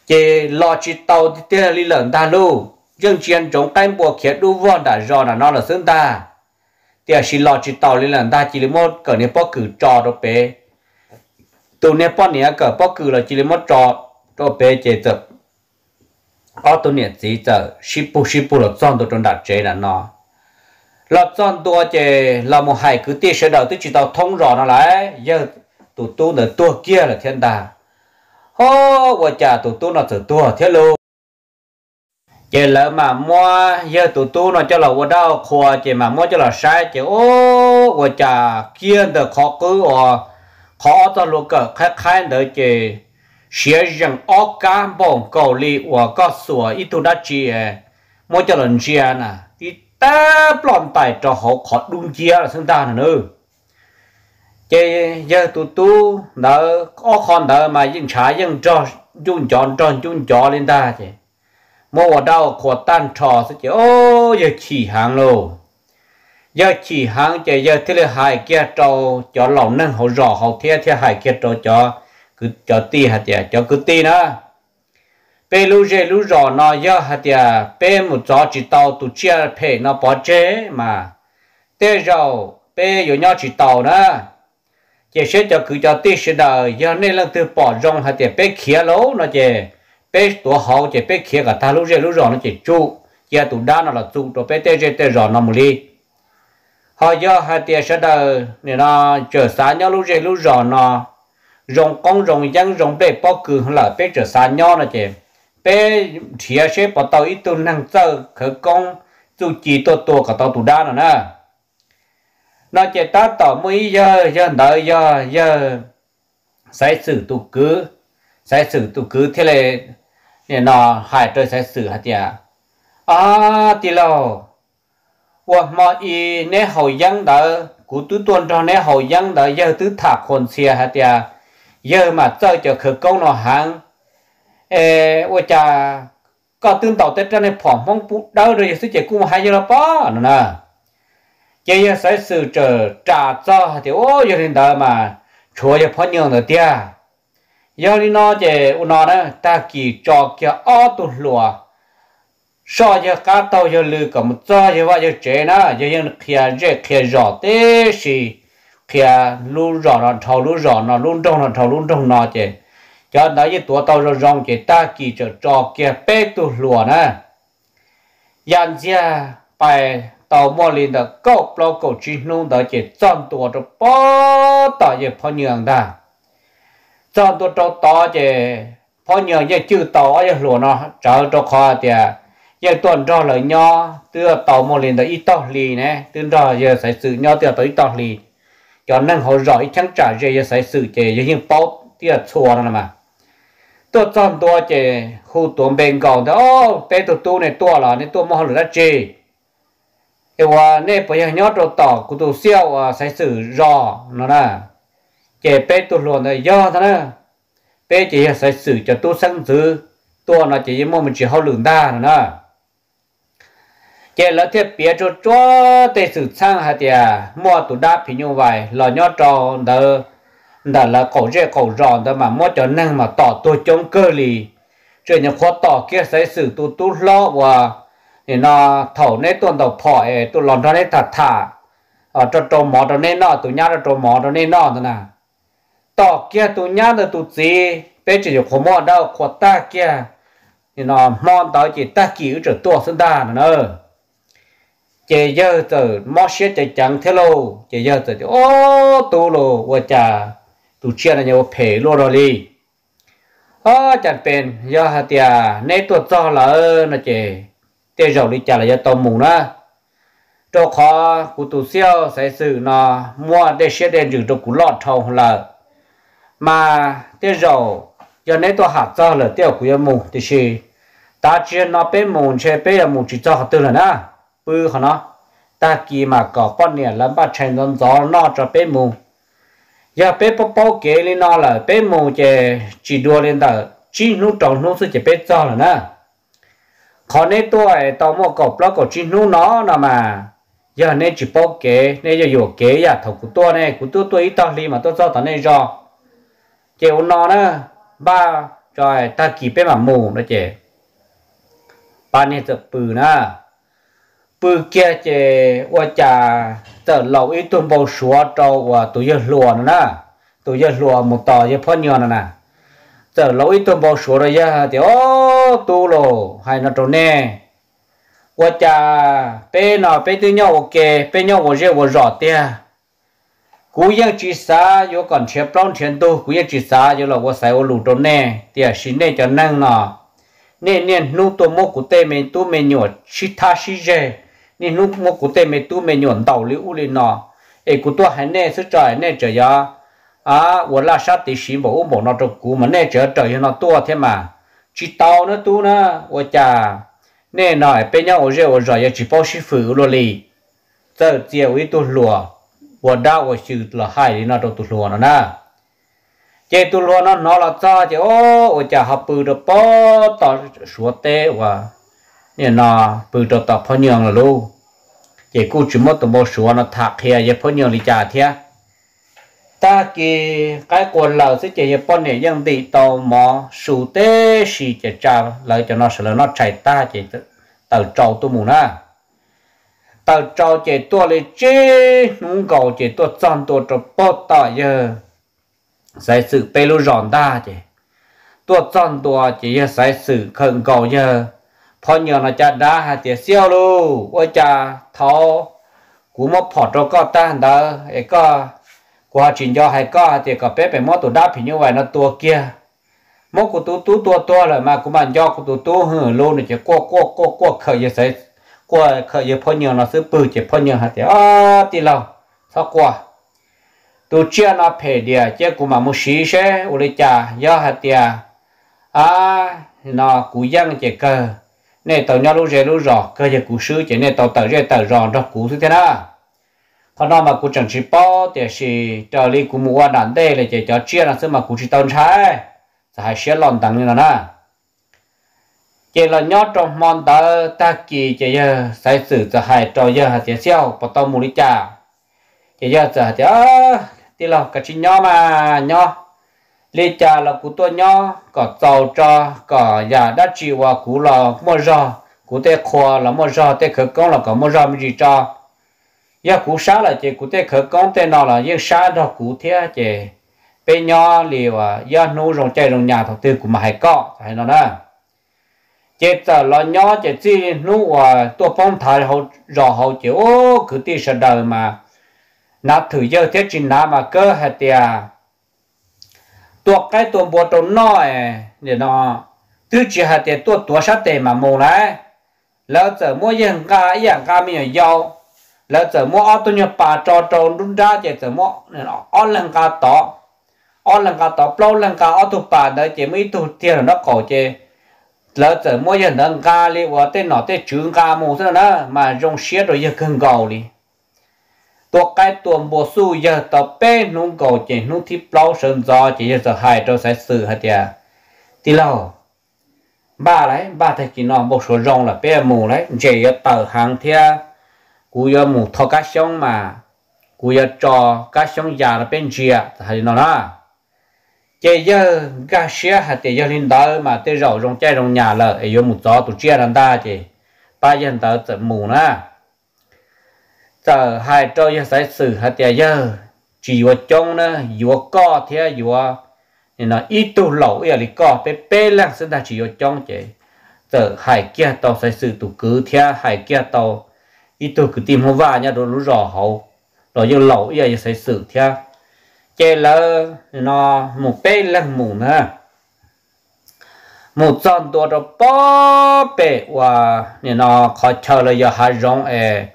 chế lo chỉ tàu thì tiền lý lợn ta lu dân chiến chống cánh bùa khiến đu vòn đã do là nó là sơn ta tiền à, chỉ lo chỉ tàu lý lợn ta chỉ là một cỡ này bóc cử trò đó bé tụ này bóc này cỡ bóc cử là chỉ là một trò đó bé chế tập ở tụ này chỉ giờ shipu shipu là chọn đồ trong đặt chế là nó là chọn đồ chế là một hải cứ tiền sẽ đầu tư chỉ tàu thông rõ nó lại giờ tụ tu nữa tua kia là thiên đàng ho vợ cha tụi tôi nó tự tua thế luôn Chế lỡ mà mua giờ tụi tôi nó cho là vợ đau khổ. Chế mà mua cho là sai Chế ô vợ cha kia được khó cứ ở khó cho lúc cỡ khai khai đỡ chế. Xe rằng ô cá bông cầu li và có sủa ít tu đã chỉ mua cho lần chia nè ít ta plon tài cho họ khó đúng chia là chúng ta nữa chế giờ tu tu đỡ có con đỡ mà dân trả dân cho chúng chọn chọn chúng chọn lên ta chứ mua vào đâu của tan trò sẽ chứ ô giờ chỉ hàng lô giờ chỉ hàng chế giờ thế là hai kia trâu cho lòng nâng họ rõ họ thế thế hai kia trâu cho cứ cho ti hạt chè cho cứ ti nữa bé lú rê lú rõ nó giờ hạt chè bé một chỗ chỉ tàu tụ chia phê nó bỏ chế mà tê tàu bé 有鸟去倒呢。chế sẽ cho cứ cho tê sẽ đợi giờ nên là từ bỏ rong hay chỉ bé khía lỗ nó chỉ bé tổ hậu chế bé khía cả ta lúc rồi lúc rồi nó chỉ chu giờ tụ đa nó là chu tổ bé tê tê tê rồi nó mồi đi họ do hay chỉ sẽ đợi nên nó chờ xa nhau lúc rồi lúc rồi nó rong con rong dân rong bé bỏ cứ là bé chờ xa nhau nó chỉ bé thìa sẽ bỏ tàu ít tu năng sơ khởi công tu chỉ tổ tổ cả tàu tụ đa nó nè nó chỉ ta tỏ mũi giờ giờ đợi giờ giờ sai sử tụ cứ sai sử tụ cứ thế này nè nó hại trời sai sử hạt nhà à thì lo và mà y nè hậu dân đó cú tứ tuần cho nè hậu dân đó giờ tứ thả khôn xia hạt nhà giờ mà chơi cho khởi công nó hàng ê ôi có tương tàu tết cho phỏng mong bút đau rồi sức trẻ cũng hai giờ là nè chế giờ sẽ sự trở trả cho thì ô giờ đến đó mà chúa giờ phân nhường được tia giờ đi nó chế u nó đó ta kỳ cho kia ô tu lùa so giờ cá tàu giờ lư cầm cho giờ vậy giờ chế nó giờ giờ kia giờ kia rõ thế gì kia lu rõ nó thầu lu rõ nó lu trong nó thầu lu trong nó chế cho đó giờ tua tàu rồi rong chế ta kỳ trở cho kia bé tu lùa nè 人家拜。tàu bò lên đó câu bao cầu chỉ nung đó chỉ chọn tổ cho bó tỏ chỉ phò nhường đó chọn tổ cho tỏ chỉ phò nhường chỉ chữ tỏ chỉ lúa nó trở cho khó thì giờ tuần cho lời nho từ tàu mò lên đó ít tàu lì nè từ đó giờ sẽ sự nho từ tới tàu lì cho nên họ giỏi chẳng trả gì sẽ sự chỉ giờ những bao tiệt chùa nó mà tôi chọn tổ chỉ khu tuần bên cầu đó ô bên tổ tu này tổ là nên tổ mò lửa chỉ cái wa bây giờ nhớ đồ tỏ cụ tổ siêu à sai rò nó nè chế bé tu luôn là do thế nè bé chỉ sai sử cho tu sáng sử tua nó chỉ mua mình chỉ hậu lượng đa nữa nè chế thiết bia cho cho tê sử sang hạt nhà mua tụ đa phi như vậy lò nhớ trò đờ đờ là cổ rẻ cổ rò đờ mà mua cho năng mà tỏ tôi chống cơ lì chuyện nhà khó tỏ kia sai sử tu tu lo và thì nó thầu nế tuần đầu phỏ ấy tụ lòn ra đấy thật thả ở ờ, cho trâu mỏ đó nên nó tụ nhá cho trâu mỏ đó nên nó thế nào tỏ kia tụ nhá là tụ gì bé chỉ có khổ mỏ đâu khổ ta kia thì nó mòn đó chỉ ta cứu trở tua sinh đà nữa chị giờ từ mò xe chạy chẳng thế lô chị giờ từ ô tu lô và chả tu chia là nhau phê lô rồi đi ờ, ô chẳng bền giờ hạt tià nấy tu cho là ơ nè để rồi đi trả lại cho tàu mù nữa, cho khó của tổ siêu sẽ xử nó mua để xe đèn rừng trong của lọt thầu là mà để rồi giờ nãy tôi hạt cho là tiêu của mù thì chỉ ta chỉ nó bé mù chơi bé mù chỉ cho họ tư là nè bư họ nó ta kỳ mà có con nè là bắt chén dân gió nó cho bé mù giờ bé bố bố kế lên nó là bé mù chỉ chỉ đua lên tờ chỉ nút tròn nút sẽ chỉ bé cho là nè khó nên tôi tao mua cọp lo cọp chín nú nó nè mà giờ nên chỉ bao kế nên giờ dụ kế giờ thầu của tôi này của tôi tôi ít tao li mà tôi cho tao nên cho chị ông nó nữa ba trời ta kỳ bé mà mù đó chị ba nên tập bự nè bự kia chị qua trà tờ lẩu ít tuần bao số trâu qua tôi giờ luồn nè tôi giờ luồn một tờ giờ phơi nhiều nè giờ lỗi tôi bảo sửa rồi ya thì ô tu lo hay là trốn nè và cha bé nào bé tư nhau ok bé nhau vừa rẻ vừa rõ tia cú yên chỉ xa vô còn chép lon chén tu cú yên chỉ xa vô là vừa sai ô lù trốn nè tia xin nè cho năng nọ nè nè nu tôi mua cụ tê mình tu mình nhổ chỉ tha chỉ rẻ nè nu mua cụ tê mình tu mình nhổ đầu liu lên nọ ê cụ tôi hay nè sức trời nè trời ya à vừa là sát thì xí bộ bộ nó trục cú mà nè chở trời nó tua thế mà chỉ tao nó tu nó ôi chà nè nói bên nhau ôi rồi chỉ bao xí phụ luôn đi giờ chiều ý tu lùa vừa đau vừa chịu là hai đi nó tu lùa nó nè chế tu lùa nó nó là cho chứ? ô ôi chà học bự được bao tao sủa tê và nè nó bự được tao phong nhường là luôn chế cú chỉ mất tao bao sủa nó thạc kia chế phong nhường đi chà thiệt ta cái cái quần lầu sẽ chỉ Japan này dân đi tàu mò sủ tế xì chỉ chào lại cho nó sửa nó chạy ta chỉ tàu trâu tu mù na tàu trâu chạy tua lên chế nung cầu chạy tua tròn tua cho bó tỏ giờ sai sự bê lô ròn ta chỉ tua tròn tua chỉ sai sự khẩn cầu giờ พอเหี่ยวนะจะด่าหาเตียเซียวลูว่าจะท้อกูมาพอดก็ต้านเด้อไอ้ก็ qua chuyện do hai có thì có bé bé mót tụ đáp thì như vậy nó tua kia mót của tú tú tua tua là mà cũng bạn do của tú tú hử luôn thì chỉ qua qua qua qua khởi giờ sẽ qua khởi giờ phơi nhiều nó sẽ bự chỉ phơi nhiều hạt thì à thì lâu sao qua tu chia nó phê địa chứ cũng mà muốn xí xé, u lấy trà do hạt thì à nó cú dân chỉ cơ nên tàu nhau lúc rẻ lúc rò cơ giờ cú sư chỉ nên tàu tàu rẻ tàu rò đó cú thế nào thằng nào mà cũng chẳng chỉ bỏ để chỉ trở đi cũng mua đàn đây là chỉ cho chia là xem mà cũng chỉ tông trái sẽ hay sẽ lòn tặng như là nè chỉ là nhớ trong món đó ta kỳ chỉ giờ xây sử sẽ hay cho giờ hay sẽ xeo bắt đầu mua đi chả chỉ giờ sẽ chỉ thì là cái chuyện nhỏ mà nhỏ lý cha là cụ tôi nhỏ có tàu cho có nhà đã chịu và cụ là mua ra, cụ tê khoa là mua ra, tê khởi công là có mua ra mới gì cho giờ cú sa là chị cú thế khởi con thế nào là giờ sa đó cú thế chị bé nhỏ liều à giờ nô rồng chạy rồng nhà thằng tư của mà hay có hay nó đó chị ta lo nhỏ chị chỉ nô à tua phong thái hậu rõ hậu chị ô cứ đi sợ đời mà nạp thử giờ thế chị nạp mà cơ hạt tiệt tua cái tuột bùa tuột nói để nó tư chỉ hạt tiệt tua tua sát tề mà mù này lỡ giờ mua yên cả yên cả mình giàu là giờ mua ô tô nhập bà trò trâu đúng ra thì giờ mua ô lăng cá tỏ ô lăng cá tỏ lâu lăng cá ô tô bà đấy chỉ mấy tu tiền nó cổ chứ là giờ mua dân lần cá đi và tên nó tên trứng cá mù thế đó mà dùng xe rồi giờ cần cầu đi ตัวไก่ตัวบัวสู้เยอะต่อเป้นุ่งเก่าเจนุ่งที่เปล่าเชิญจอเจจะหายเราใส่สื่อฮะเดียที่เราบ้าไรบ้าแต่กินนอนบกสวนรองละเป้หมูไรเจยเต่าหางเทีย cú yo mù thọ cá sống mà cú yo cho cá sống già là bên chia thì nó đó chế giờ cá xía hạt chế giờ lên đó mà tế rau trong chế trong nhà là ấy yo mù gió tổ chia làm ta chế ba dân tớ tự mù nữa giờ hai trâu giờ sai sự hạt chế giờ chỉ vô trong nữa vô co thế vô nên nó ít tu lẩu giờ thì co bé bé lăng sinh ta chỉ vô trong chế giờ hai kia tàu sai sự tổ cứ thế hai kia tàu ít tôi cứ tìm hoa vàng nhá rồi lú rò hậu rồi giờ lẩu giờ giờ xây xử theo chơi là nó một bên là một nữa một trăm đô đó ba bể và nên nó khó chờ là giờ hai rong ê e.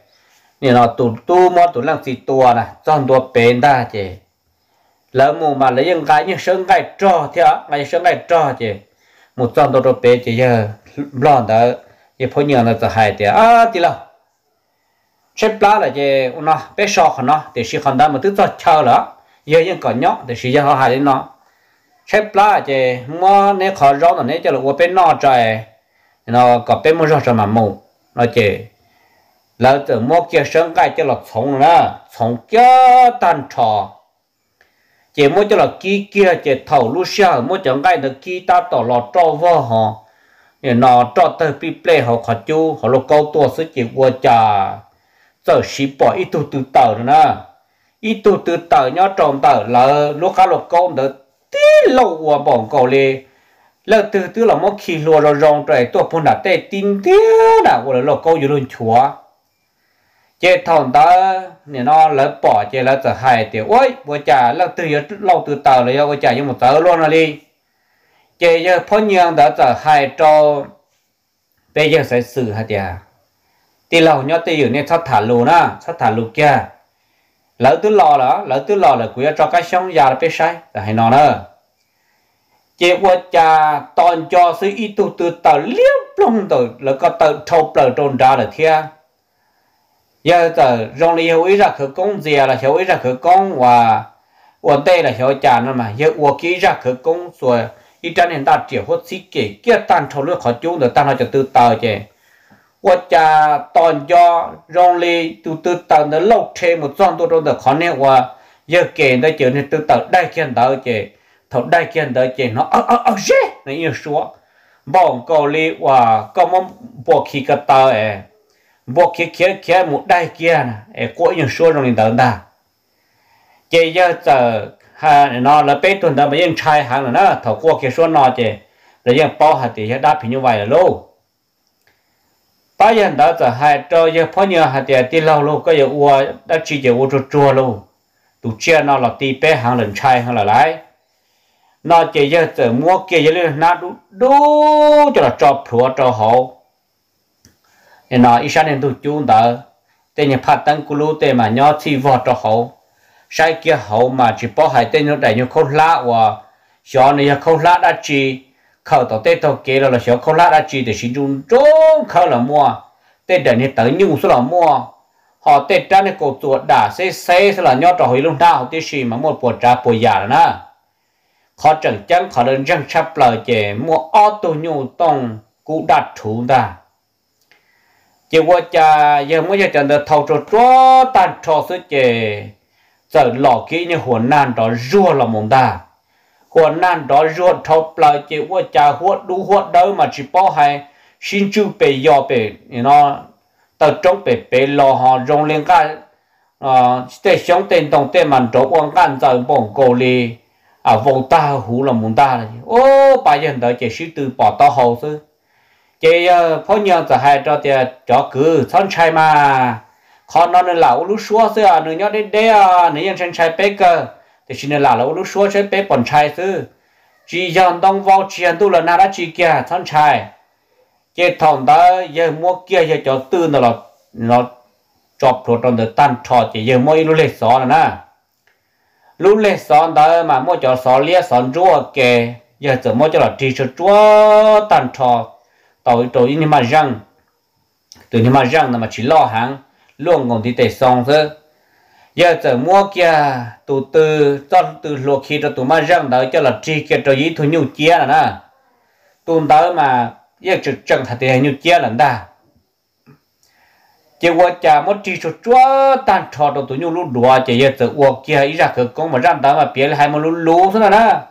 nên nó tụt tu mà tụt làm gì tua nè trăm đô bể ta chứ lỡ mù mà lấy những cái như sơn cái trò theo ngày sơn cái trò chứ một trăm đô đó bể chứ giờ lo đó thì phải nhờ nó sẽ hại thì à thì là chế plá là chế nó bé sọ khăn nó để xí khăn đó mà tự cho chờ là giờ những còn nhóc để xí giờ họ hại đến nó chế plá là chế mua nếu khó rõ là nếu cho là uống bên nọ trời nó có bên mua rõ cho mà mù nó chế là từ mua kia sơn cái cho là sống nữa sống chớ tan trò chế mua cho là kia kia chế thầu lúc xưa mua cho cái được kia ta tổ lọ cho vơ họ nó cho tới bị play họ khó chú họ lúc câu tua sức chịu qua trà giờ xí bỏ ít tu từ tờ nữa nè ít tu từ tờ nhó tròn tờ là lúc cá lộc con đỡ tí lâu qua bọn cầu lê là từ từ là mất khi lùa rồi rong trời tôi phun đã tê tin thế đã của lộc câu dưới luôn chúa chế thằng ta nè nó lỡ bỏ chế là giờ hai tiểu ôi bữa chả là từ giờ lâu từ tờ là do bữa chả nhưng một tờ luôn rồi đi chế giờ phun nhang đã giờ hai trâu bây giờ sẽ xử hả à thì lầu nhớ thì này sát thả lù na sát thả lù kia lỡ tứ lò đó lỡ tứ lò là quý cho cái xong già là biết sai là hay nói, đó chỉ qua cha toàn cho sự ý tu từ từ liếp lông tờ là có từ thâu từ trôn ra là thia giờ từ rong li hiểu ý ra khử công gì là hiểu ý ra khử công và và đây là hiểu cha nữa mà giờ và kỹ ra khử công rồi ý cha nên ta chỉ hốt xí kể kia tan thâu lướt khó chúng được tan nó cho từ từ chè 我家当家让嘞都都当的老车么，装多装的可能我要给那就是都当带见到的，头带见到的那啊啊啊是，那一说，忙搞嘞哇，搞么不去个到哎，不去去去么带见呢，哎，过一说让你等的，这要走哈那了被蹲的没人拆行了呢，头过去说那的，人家包下底下大平就完了喽。bây giờ đó giờ hai cho giờ phong nhờ hạt tiền đi lâu lâu có giờ uo đã chỉ giờ uo cho chua luôn, đủ chia nó là tì bé hàng lần chai hàng là lái nó chỉ giờ giờ mua kia giờ lên nó đủ đủ cho là cho phùa cho hậu nên nó ít sáng nên đủ chú đó tên nhà phát tăng cú lú tên mà nhớ thì vợ cho hậu sai kia hậu mà chỉ bỏ hai tên nó đại như khâu lá và cho này khâu lá đã chỉ khẩu tổ tết tổ kế là xóa khâu lát đã chỉ để xin chung trốn khẩu là mua tê đợi nên tới nhung số là mua họ tết ra nên cổ tuột đã xây xây sẽ là nhót trò hồi lúc nào họ tê xì mà một bộ trà bộ giả nữa họ chẳng chẳng họ đơn chẳng chấp lời chè mua ô tô nhu tông cú đặt thủ ta chỉ qua cha giờ mới giờ chẳng được thầu cho trò tan cho sứ chè giờ lọ kỹ như huấn nan đó rua là mồm ta của nan đó ruột thọc lại chỉ qua cha huốt đủ huốt đâu mà chỉ bỏ hay xin chú bề do bề nó tập trung bề bề lo họ rong lên cả à ờ, tê sống tiền đồng tiền màn trộn quan can giờ bỏng cổ lì à vòng ta hú là muốn ta này ô bà giờ đó chỉ sư từ bỏ to hầu sư chỉ ờ, phó nhân giờ hai cho tiền cho cứ thân trai mà còn nó là lão lú xua xưa nữa nhớ đến đây à nữ nhân à, trai bé cơ thì chỉ nên là lâu lúc xua chơi bé bọn trai thứ chỉ dần đông vào chỉ ăn tu là na đã chỉ kia thân chai chế thằng đó giờ mua kia giờ cho tư nó là nó chọc thuộc trong đời tan trò chỉ giờ mua lúc lệ xó là na lúc lệ xó đó mà mua cho xó lia xó rùa kề giờ giờ mua cho là chỉ cho chúa tan trò tàu tàu như mà răng từ như mà răng là mà chỉ lo hàng luôn còn đi tệ xong thôi giờ giờ mua kia tụ từ chọn từ luộc khi cho tụ mà răng đó cho là chi kia cho ý thu nhu chia là na tụ đó mà giờ chữ chẳng thật thì nhu chia là đa chỉ qua cha mất chi số chúa tan trò đầu tụ nhu lú đùa chỉ giờ giờ uo kia ý ra cửa công mà răng đó mà biết hai mà lú lú thế là na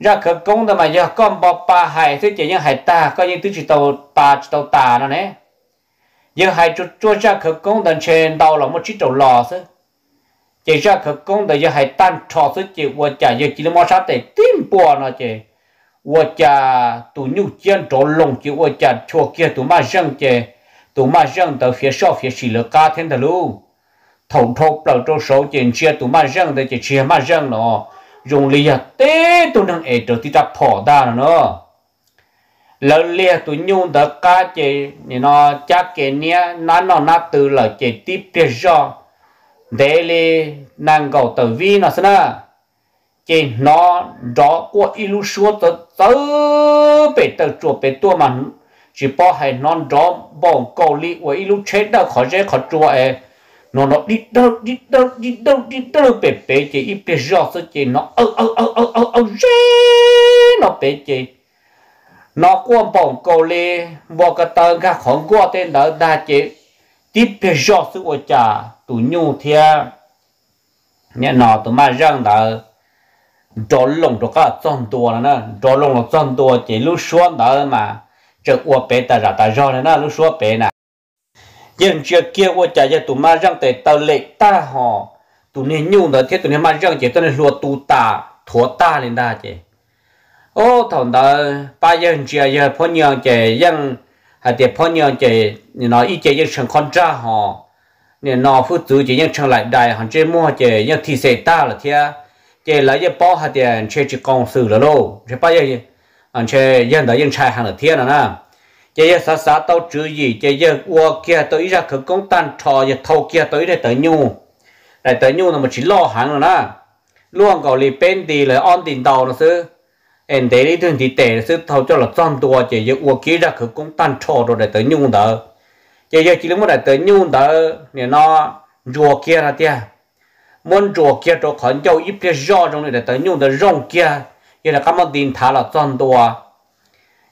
ra cửa công đó mà giờ con bò pa hải thế chỉ những hải ta coi những thứ chỉ tàu pa chỉ tàu tà nó nè giờ hải chúa chúa ra cửa công đàn trên đầu là một chiếc đầu lò thế chỉ ra cực công để cho hai tan cho sức chỉ vợ chả giờ chỉ là mua sát để tìm bùa nó chỉ vợ chả tụ nhu chiến trổ lồng chỉ vợ chả chùa kia tụ ma răng chỉ tụ ma răng từ phía sau phía xì lửa ca thiên thà lu thầu thô bảo trâu số chỉ chia tụ ma răng để chỉ chia ma răng nó dùng lý à tế tụ năng ế trở thì ta thọ đa nó lỡ lia tụ nhu đã ca chỉ nó chắc cái nia nó nó nó từ là chỉ tiếp theo để li nàng gầu tờ vi nó xem nào chỉ nó đó qua ilu số tờ tớ bể tờ chuột bể tua mà chỉ bảo hay non đó bỏ câu li của ilu chết đâu khỏi chết khỏi chuột ấy nó nó đi đâu đi đâu đi đâu đi đâu bể bể chỉ ít bể rõ số chỉ nó ơ ơ ơ ơ ơ ơ nó bể chỉ nó qua bỏ câu li bỏ cái tờ ra khổng qua tên đó đa chỉ tiếp bể rõ số của cha tụ nhu thia nhẹ nọ tụ mà răng đã trò lồng trò cá tròn tua nè trò lồng là trăn tua chỉ lúc xuống đó mà chợ uo bể ta ra ta rồi nè lúc xuống bể nè dân chưa kia uo chạy cho tụ mà răng để tao lệ ta họ tụ nên nhu đó thế tụ nên mà răng chỉ tao lúa lùa tụ ta thua ta lên ta chứ ô thằng đó ba nhân chưa giờ phong nhân chỉ dân hay để phong nhân chỉ nói ý chỉ dân con trai họ nên nó phụ chú chỉ những trường lại đại hẳn chế mua chỉ những thị sẽ ta là thế chỉ lấy những bảo hạt tiền chế chỉ công sự là lô chỉ bao giờ anh chế những đó những trai hàng là thế là na chỉ những sát sát tao chú gì chỉ những uo kia tôi ra cứ công tan trò những thâu kia tôi để tới nhu để tới nhu là một chỉ lo hàng rồi na luôn gọi là bên đi là on tiền đầu nó sư, anh để đi thường thì tệ sư thâu cho là tròn tua chỉ những uo kia ra cứ công tan trò rồi để tới nhu đó giờ giờ chỉ lúc mà tới nhung đó nè nó rùa kia là tia muốn rùa kia cho khẩn châu ít cái rau trong này tới nhung đó rong kia giờ là các ơn tiền thả là toàn đồ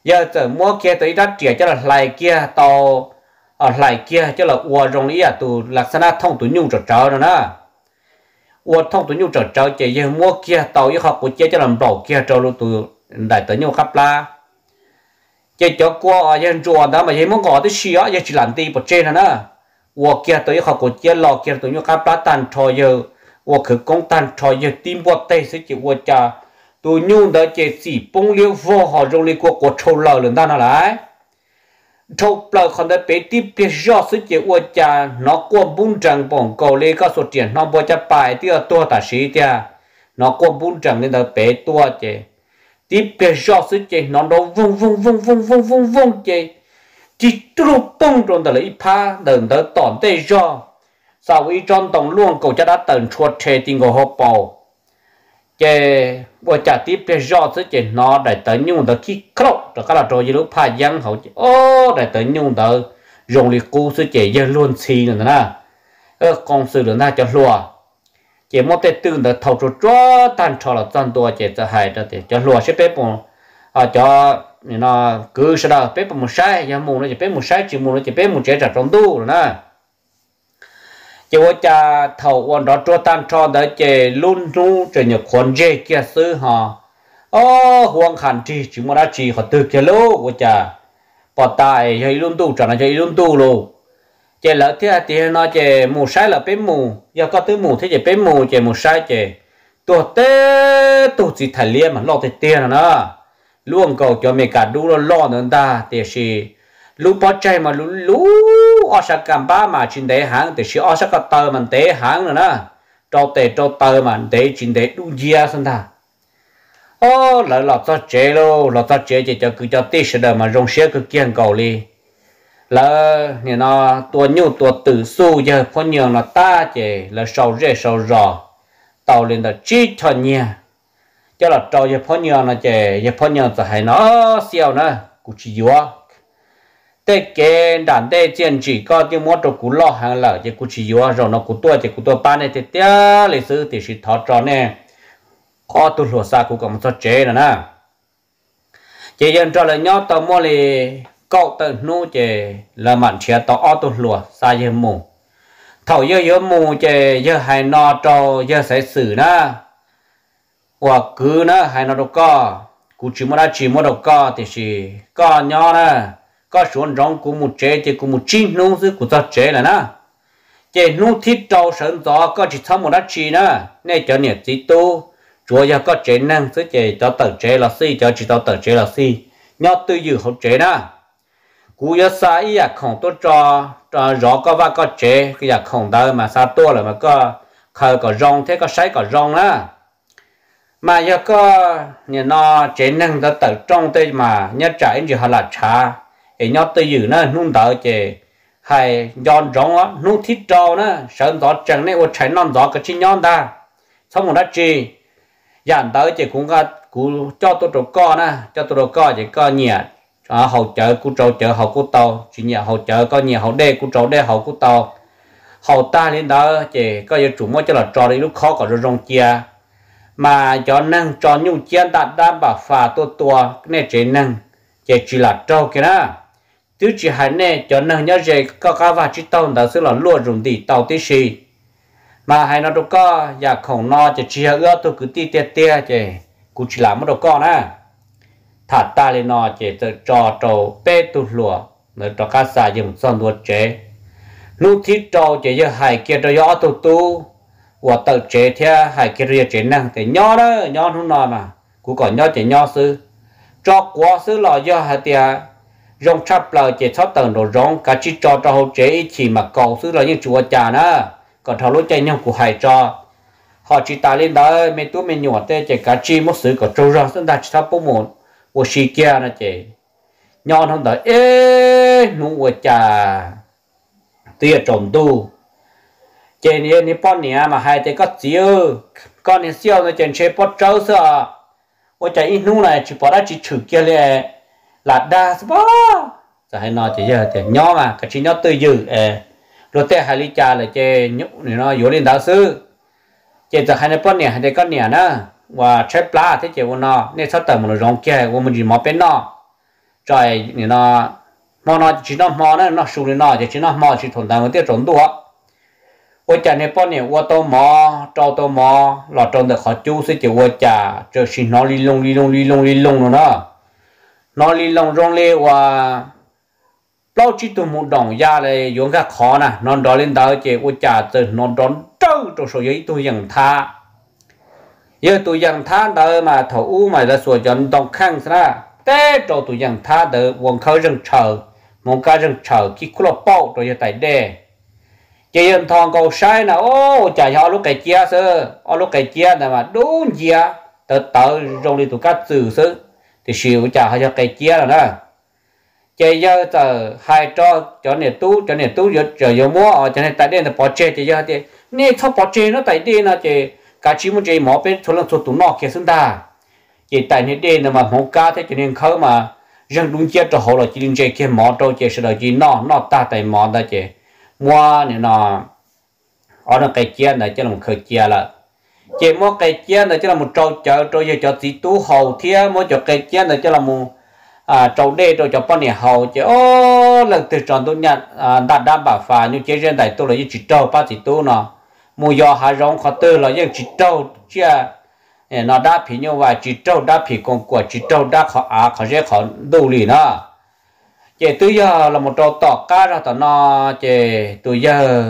giờ tới mua kia tới đó trẻ cho là lại kia tàu ở ờ, lại kia cho là ua rong lý à tụ là sana thông tụ nhung trở trở rồi đó ua thông tụ nhung trở trở giờ giờ mua kia tàu yêu học của chế cho làm rau kia cho luôn tụ đại tới nhung khắp la giờ cho qua giờ chùa đó mà giờ muốn gọi tới xí giờ chỉ làm đi bớt trên nữa hoặc kia tôi học của chia lò kia tôi nhớ cá bát tan trò giờ hoặc cứ công tan trò giờ tim bớt tay sẽ chịu wo cha tôi nhung đó chỉ chỉ bông liêu vô họ dùng lấy của của trâu lò lên ta nó lại trâu lò còn đó bé tí bé rõ sẽ chịu wo cha nó qua bún trăng bông cầu lấy các số tiền nó bớt cha bài thì tua ta sĩ cha nó qua bún trăng nên đó bé tua chơi tí bè gió sư chê nó đó vung vung vung vung vung vung vung chê chỉ trụ bông trong đó là ít đừng đó tỏn tê gió sau ý trong tổng luôn cậu cha đã tần chuột chê tình ngồi hộp bầu chê bộ trả tí bè gió sư chê nó đại tớ nhung đó khi khóc rồi các là trò gì lúc pha giang hậu chê ô đại tớ nhung đó dùng lý cú sư chê dân luôn xì nữa nè ờ công sư nữa nè cho lùa chỉ một cái tương là thầu chút chút tan cho là tan tua chỉ cho hai đó thì cho lúa sẽ bếp một à cho nó cứ sau đó bếp một sai giờ mua nó chỉ bếp một sai chỉ mua nó chỉ bếp một chế trả trong tu rồi nè chỉ có cha thầu quan đó cho tan cho đó chỉ luôn luôn cho nhiều con dê kia xứ họ ô hoàng hàn chi chỉ mua đã chỉ họ tự kia lô của cha bỏ tài hay luôn tu trả nó chạy luôn tu luôn chè lỡ thứ à, hai thì nó chè mù sai là bé mù do có thứ mù thế chè bé mù chè mù sai chè tổ tế tổ chỉ thải liên mà lo thì tiền nó luôn cầu cho mình cả đủ lo lo nữa ta thì là lú bỏ chạy mà lú lú ở sa cam ba mà trên đấy hàng thì là ở sa cái tờ mình tế hàng nữa nè trâu tê trâu tơ mà tế trên đấy đủ gì à ta ô lỡ lọt cho chế lô lọt cho chế chỉ cho cứ cho tí sẽ đỡ mà rong xe cứ kiên cầu đi là như nó tua nhu tua tử su giờ có nhiều là ta chỉ là sầu rễ sầu rò tàu lên là chi cho nhiều cho là trâu giờ có nhiều là chỉ giờ có nhiều là hay nó siêu nữa cũng chỉ yếu tê kê đàn tê chiến chỉ có tiêu mua trâu cũng lo hàng là chỉ cũng chỉ yếu rồi nó cũng tua chỉ cũng tua ba này thì tê lịch sử thì sự thọ trò nè có tu lúa xa cũng còn một số chế nữa nè chỉ dân cho là nhau tàu mua lì cậu tự nu chè là mặn chia tỏ ô tu lùa xa dơ mù thầu dơ dơ mù chè dơ hay no trâu dơ sẽ xử na hoặc cứ na hài nọ đâu có cú chỉ mua ra chỉ mua đâu có thì chỉ có nhỏ na có xuống rong cú một chế thì cú một chín nu chứ cú ta chế là na chế nu thiết trâu sơn gió có chỉ thăm một đá chỉ na nên cho nhiệt chỉ tu chúa giờ có chế năng chứ chế cho tờ chế là si cho chỉ tao tờ chế là si nhỏ tư dự học chế na cú yo sa ý à không tốt cho cho rõ có và có chế cái à không đó mà sao to là mà có khờ có rong thế có sấy có rong đó mà giờ có nhà nó chế năng đã tự trong tới mà nhớ trái gì họ là trà thì nhớ tự giữ nó nung đỡ chế hay nhon rong á nung thít trâu nữa sơn đó chẳng nên ô chảy non gió cái chi nhon ta xong rồi đó chi dàn dạ, tới chế cũng có cú cho tôi trộn co nè cho tôi trộn co chỉ co nhiệt à, hậu chợ cú trò chợ hậu của tàu chỉ nhà hậu chợ có nhà hậu đê cú trò đê hậu của tàu hậu ta lên đó thì có giờ chủ mới cho là trò đi lúc khó có rồi rong chia mà cho năng cho nhung chia đã đảm bảo phà tua tua nên chỉ năng chỉ chỉ là trò kia đó tứ chỉ hai nè cho năng nhớ gì có cá và chỉ tàu đã xứ là luôn dùng đi tàu tí gì mà hai nó đâu có và khổng no chỉ chỉ ưa tôi cứ ti tia tia chỉ cũng chỉ làm một đầu con á thả ta lên nó chế cho trò trầu bê tu lùa nó trò cá xa dùng son đuôi chế lúc thí trầu chế cho hải kia cho gió tu tu và tự chế theo hải kia rồi chế năng thì nhỏ đó nhỏ nó nọ mà cũng còn nhỏ chế nhỏ sư cho quá sư lò do hải tia rong chắp lờ chế thót tầng đồ rong cả chỉ trò trò hậu chế chỉ mà cầu sư là những chùa chà nữa còn thầu lối chạy nhau của hải trò họ chỉ ta lên đó mấy tú mấy nhỏ tê chế cả chi một sư có trâu ra chúng ta chỉ thắp bốn muộn 我是家那姐，娘他的哎，侬我家，对呀，种都，姐你你半年嘛还得个酒，刚你笑那姐吃不着是啊，我家一弄来就把它去吃掉嘞，辣的是吧？就还那姐呀姐娘嘛，可是娘对有哎，罗带还离家了姐，你你那有领导是，姐这还那半年还得个年呢。ว่าใช้ปลาที่เจ้าเนาะในชาต์มันร้องแก่ว่ามันจะมาเป็นเนาะใจนี่เนาะมอนนาะจีนอนาะมันเนาะสูงเนาะจีนเนาะมันจีทุนแต่เดี๋ยวจนด้วยว่าจาในปอนเนี่ยว่าตัวมอนจะตัมอนหลอดจนเด็กเขาจู้สิเจ้าว่าเจะจะชินนอลีลงลีลงลีลงลีลงเนาะนอลีลงร้องเลยว่าเราจิตมุ่ดองยาเลยยงกับขอนะนอนดอลินดาวเจ้าว่าจะจะนอนดอนเจ้าจะสอยตัวอย่างท่า giờ tụi dân tha đỡ mà thầu u mà là sửa dân đồng khăn ra té cho tụi dân tha đỡ quần khơi rừng chờ mong cá rừng chờ khi khu lọ bao rồi giờ tại đề chỉ dân thong cầu sai nè, ô chả cho lúc cái chia sơ ô lúc cái chia là mà đúng chia tớ tớ rong đi tụi cá trừ sơ thì xíu chả họ cho cái chia rồi nè, chỉ giờ tờ hai cho cho nên tú cho nên tú giờ giờ mua ở cho nên tại đây là bỏ chê chỉ giờ thì nè thao bỏ chê nó tại đây nè, chỉ cả chỉ muốn chơi mỏ bên thôn lăng thuộc tụ nọ kia xuống ta vậy tại nơi đây là mà mỏ cá thế cho nên khâu mà rằng đúng chết cho hồ là chỉ đừng chơi kia mỏ đâu chơi sẽ là chỉ nọ nọ ta tại mỏ ta chơi mua này nọ ở nó cái chia này cho là một khởi chia là chơi mua cái chia này cho là một trâu chở trâu giờ cho tí tú hồ thia mua cho cái chia này cho là một à trâu đê trâu cho bao nhiêu hồ, chơi ô lần từ tròn tôi nhận à đạt đảm bảo phà như chế riêng đại tôi là như chỉ trâu ba tí tú nọ mua giò hà rong khó tư là những chỉ trâu chia à, à, nó đã phí như vậy chỉ trâu đã phí công của chỉ trâu đã khó à khó dễ khó đủ lì nó chị tự giờ là một trâu tọt cá ra tỏ nó chị tự giờ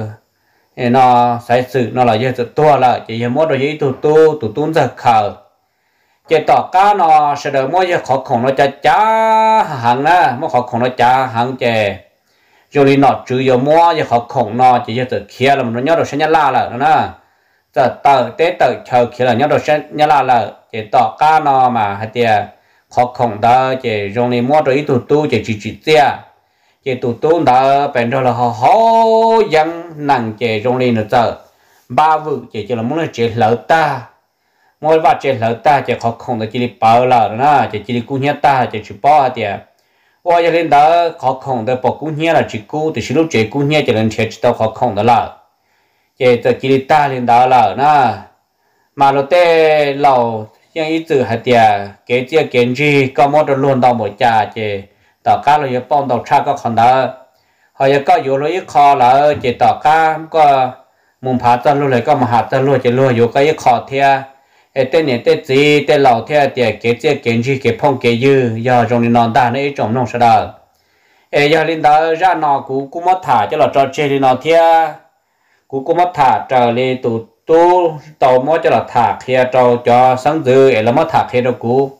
à, nó sai sự nó là giờ tua là chị giờ mua đồ gì tụ tụ tụ tụ giờ khờ chị tọt cá nó sẽ được mua giờ khó khổ nó chả chả hàng nè mua khó khổ nó chả hàng chị cho nên nó chữ yếu mua thì học khổng nó chỉ cho từ kia là nó nhớ được sẽ nhớ la là nó giờ tờ tế tờ chờ kia là nhớ được sẽ nhớ la là chỉ tỏ cá nó mà hay thì học khổng đó chỉ dùng để mua rồi ít tụ tu chỉ chỉ chỉ tia chỉ tụ tu đó bên đó là họ họ dân nặng chỉ dùng để nó giờ ba vụ chỉ chỉ là muốn nó chỉ lỡ ta mỗi vạt chỉ lỡ ta chỉ học khổng đó chỉ để bảo là nó chỉ chỉ đi cung nhất ta chỉ chỉ bỏ thì 我要领导考空的把姑娘了去顾的，是路这姑娘就能吃知道考空的了。这这这里大领导了那，马路的老像一直还的，给这根据搞么的乱到么家这，大家了也帮到差个看到，好像搞有了一考了，这大家个门牌在路来个么哈在路这路有个一考天。ở tên này tên gì tên lão theo à? tiền kế cái cái gì cái phong kế dư giờ trong nền đàn này trong nông sao đó ở giờ lên đó ra nọ cú cú mất thả cho là trò chơi linh nọ theo cú cú mất thả trở lên tụ tu tàu mất cho là thả kia cho cho sáng dư ở là mất thả kia đâu cú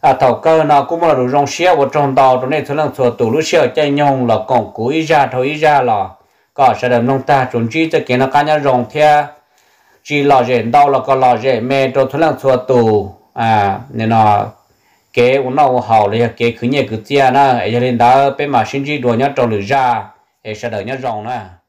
à thầu cơ nó cũng là đồ rong xe và trong tàu trong này số lượng số tụ lúc xe chạy nhông là còn cú ý ra thôi ý ra là có sẽ được nông ta chuẩn chỉ cho cái nó cá nhân rong theo chỉ lo rèn đau là có lo rèn mẹ cho thằng lăng thua tù à nên là cái uống nó hậu là cái cứ nhẹ cứ chia á, ấy lên đó bên mà sinh chỉ đồ nhá trâu lửa ra ấy sẽ đợi nhá rồng nữa.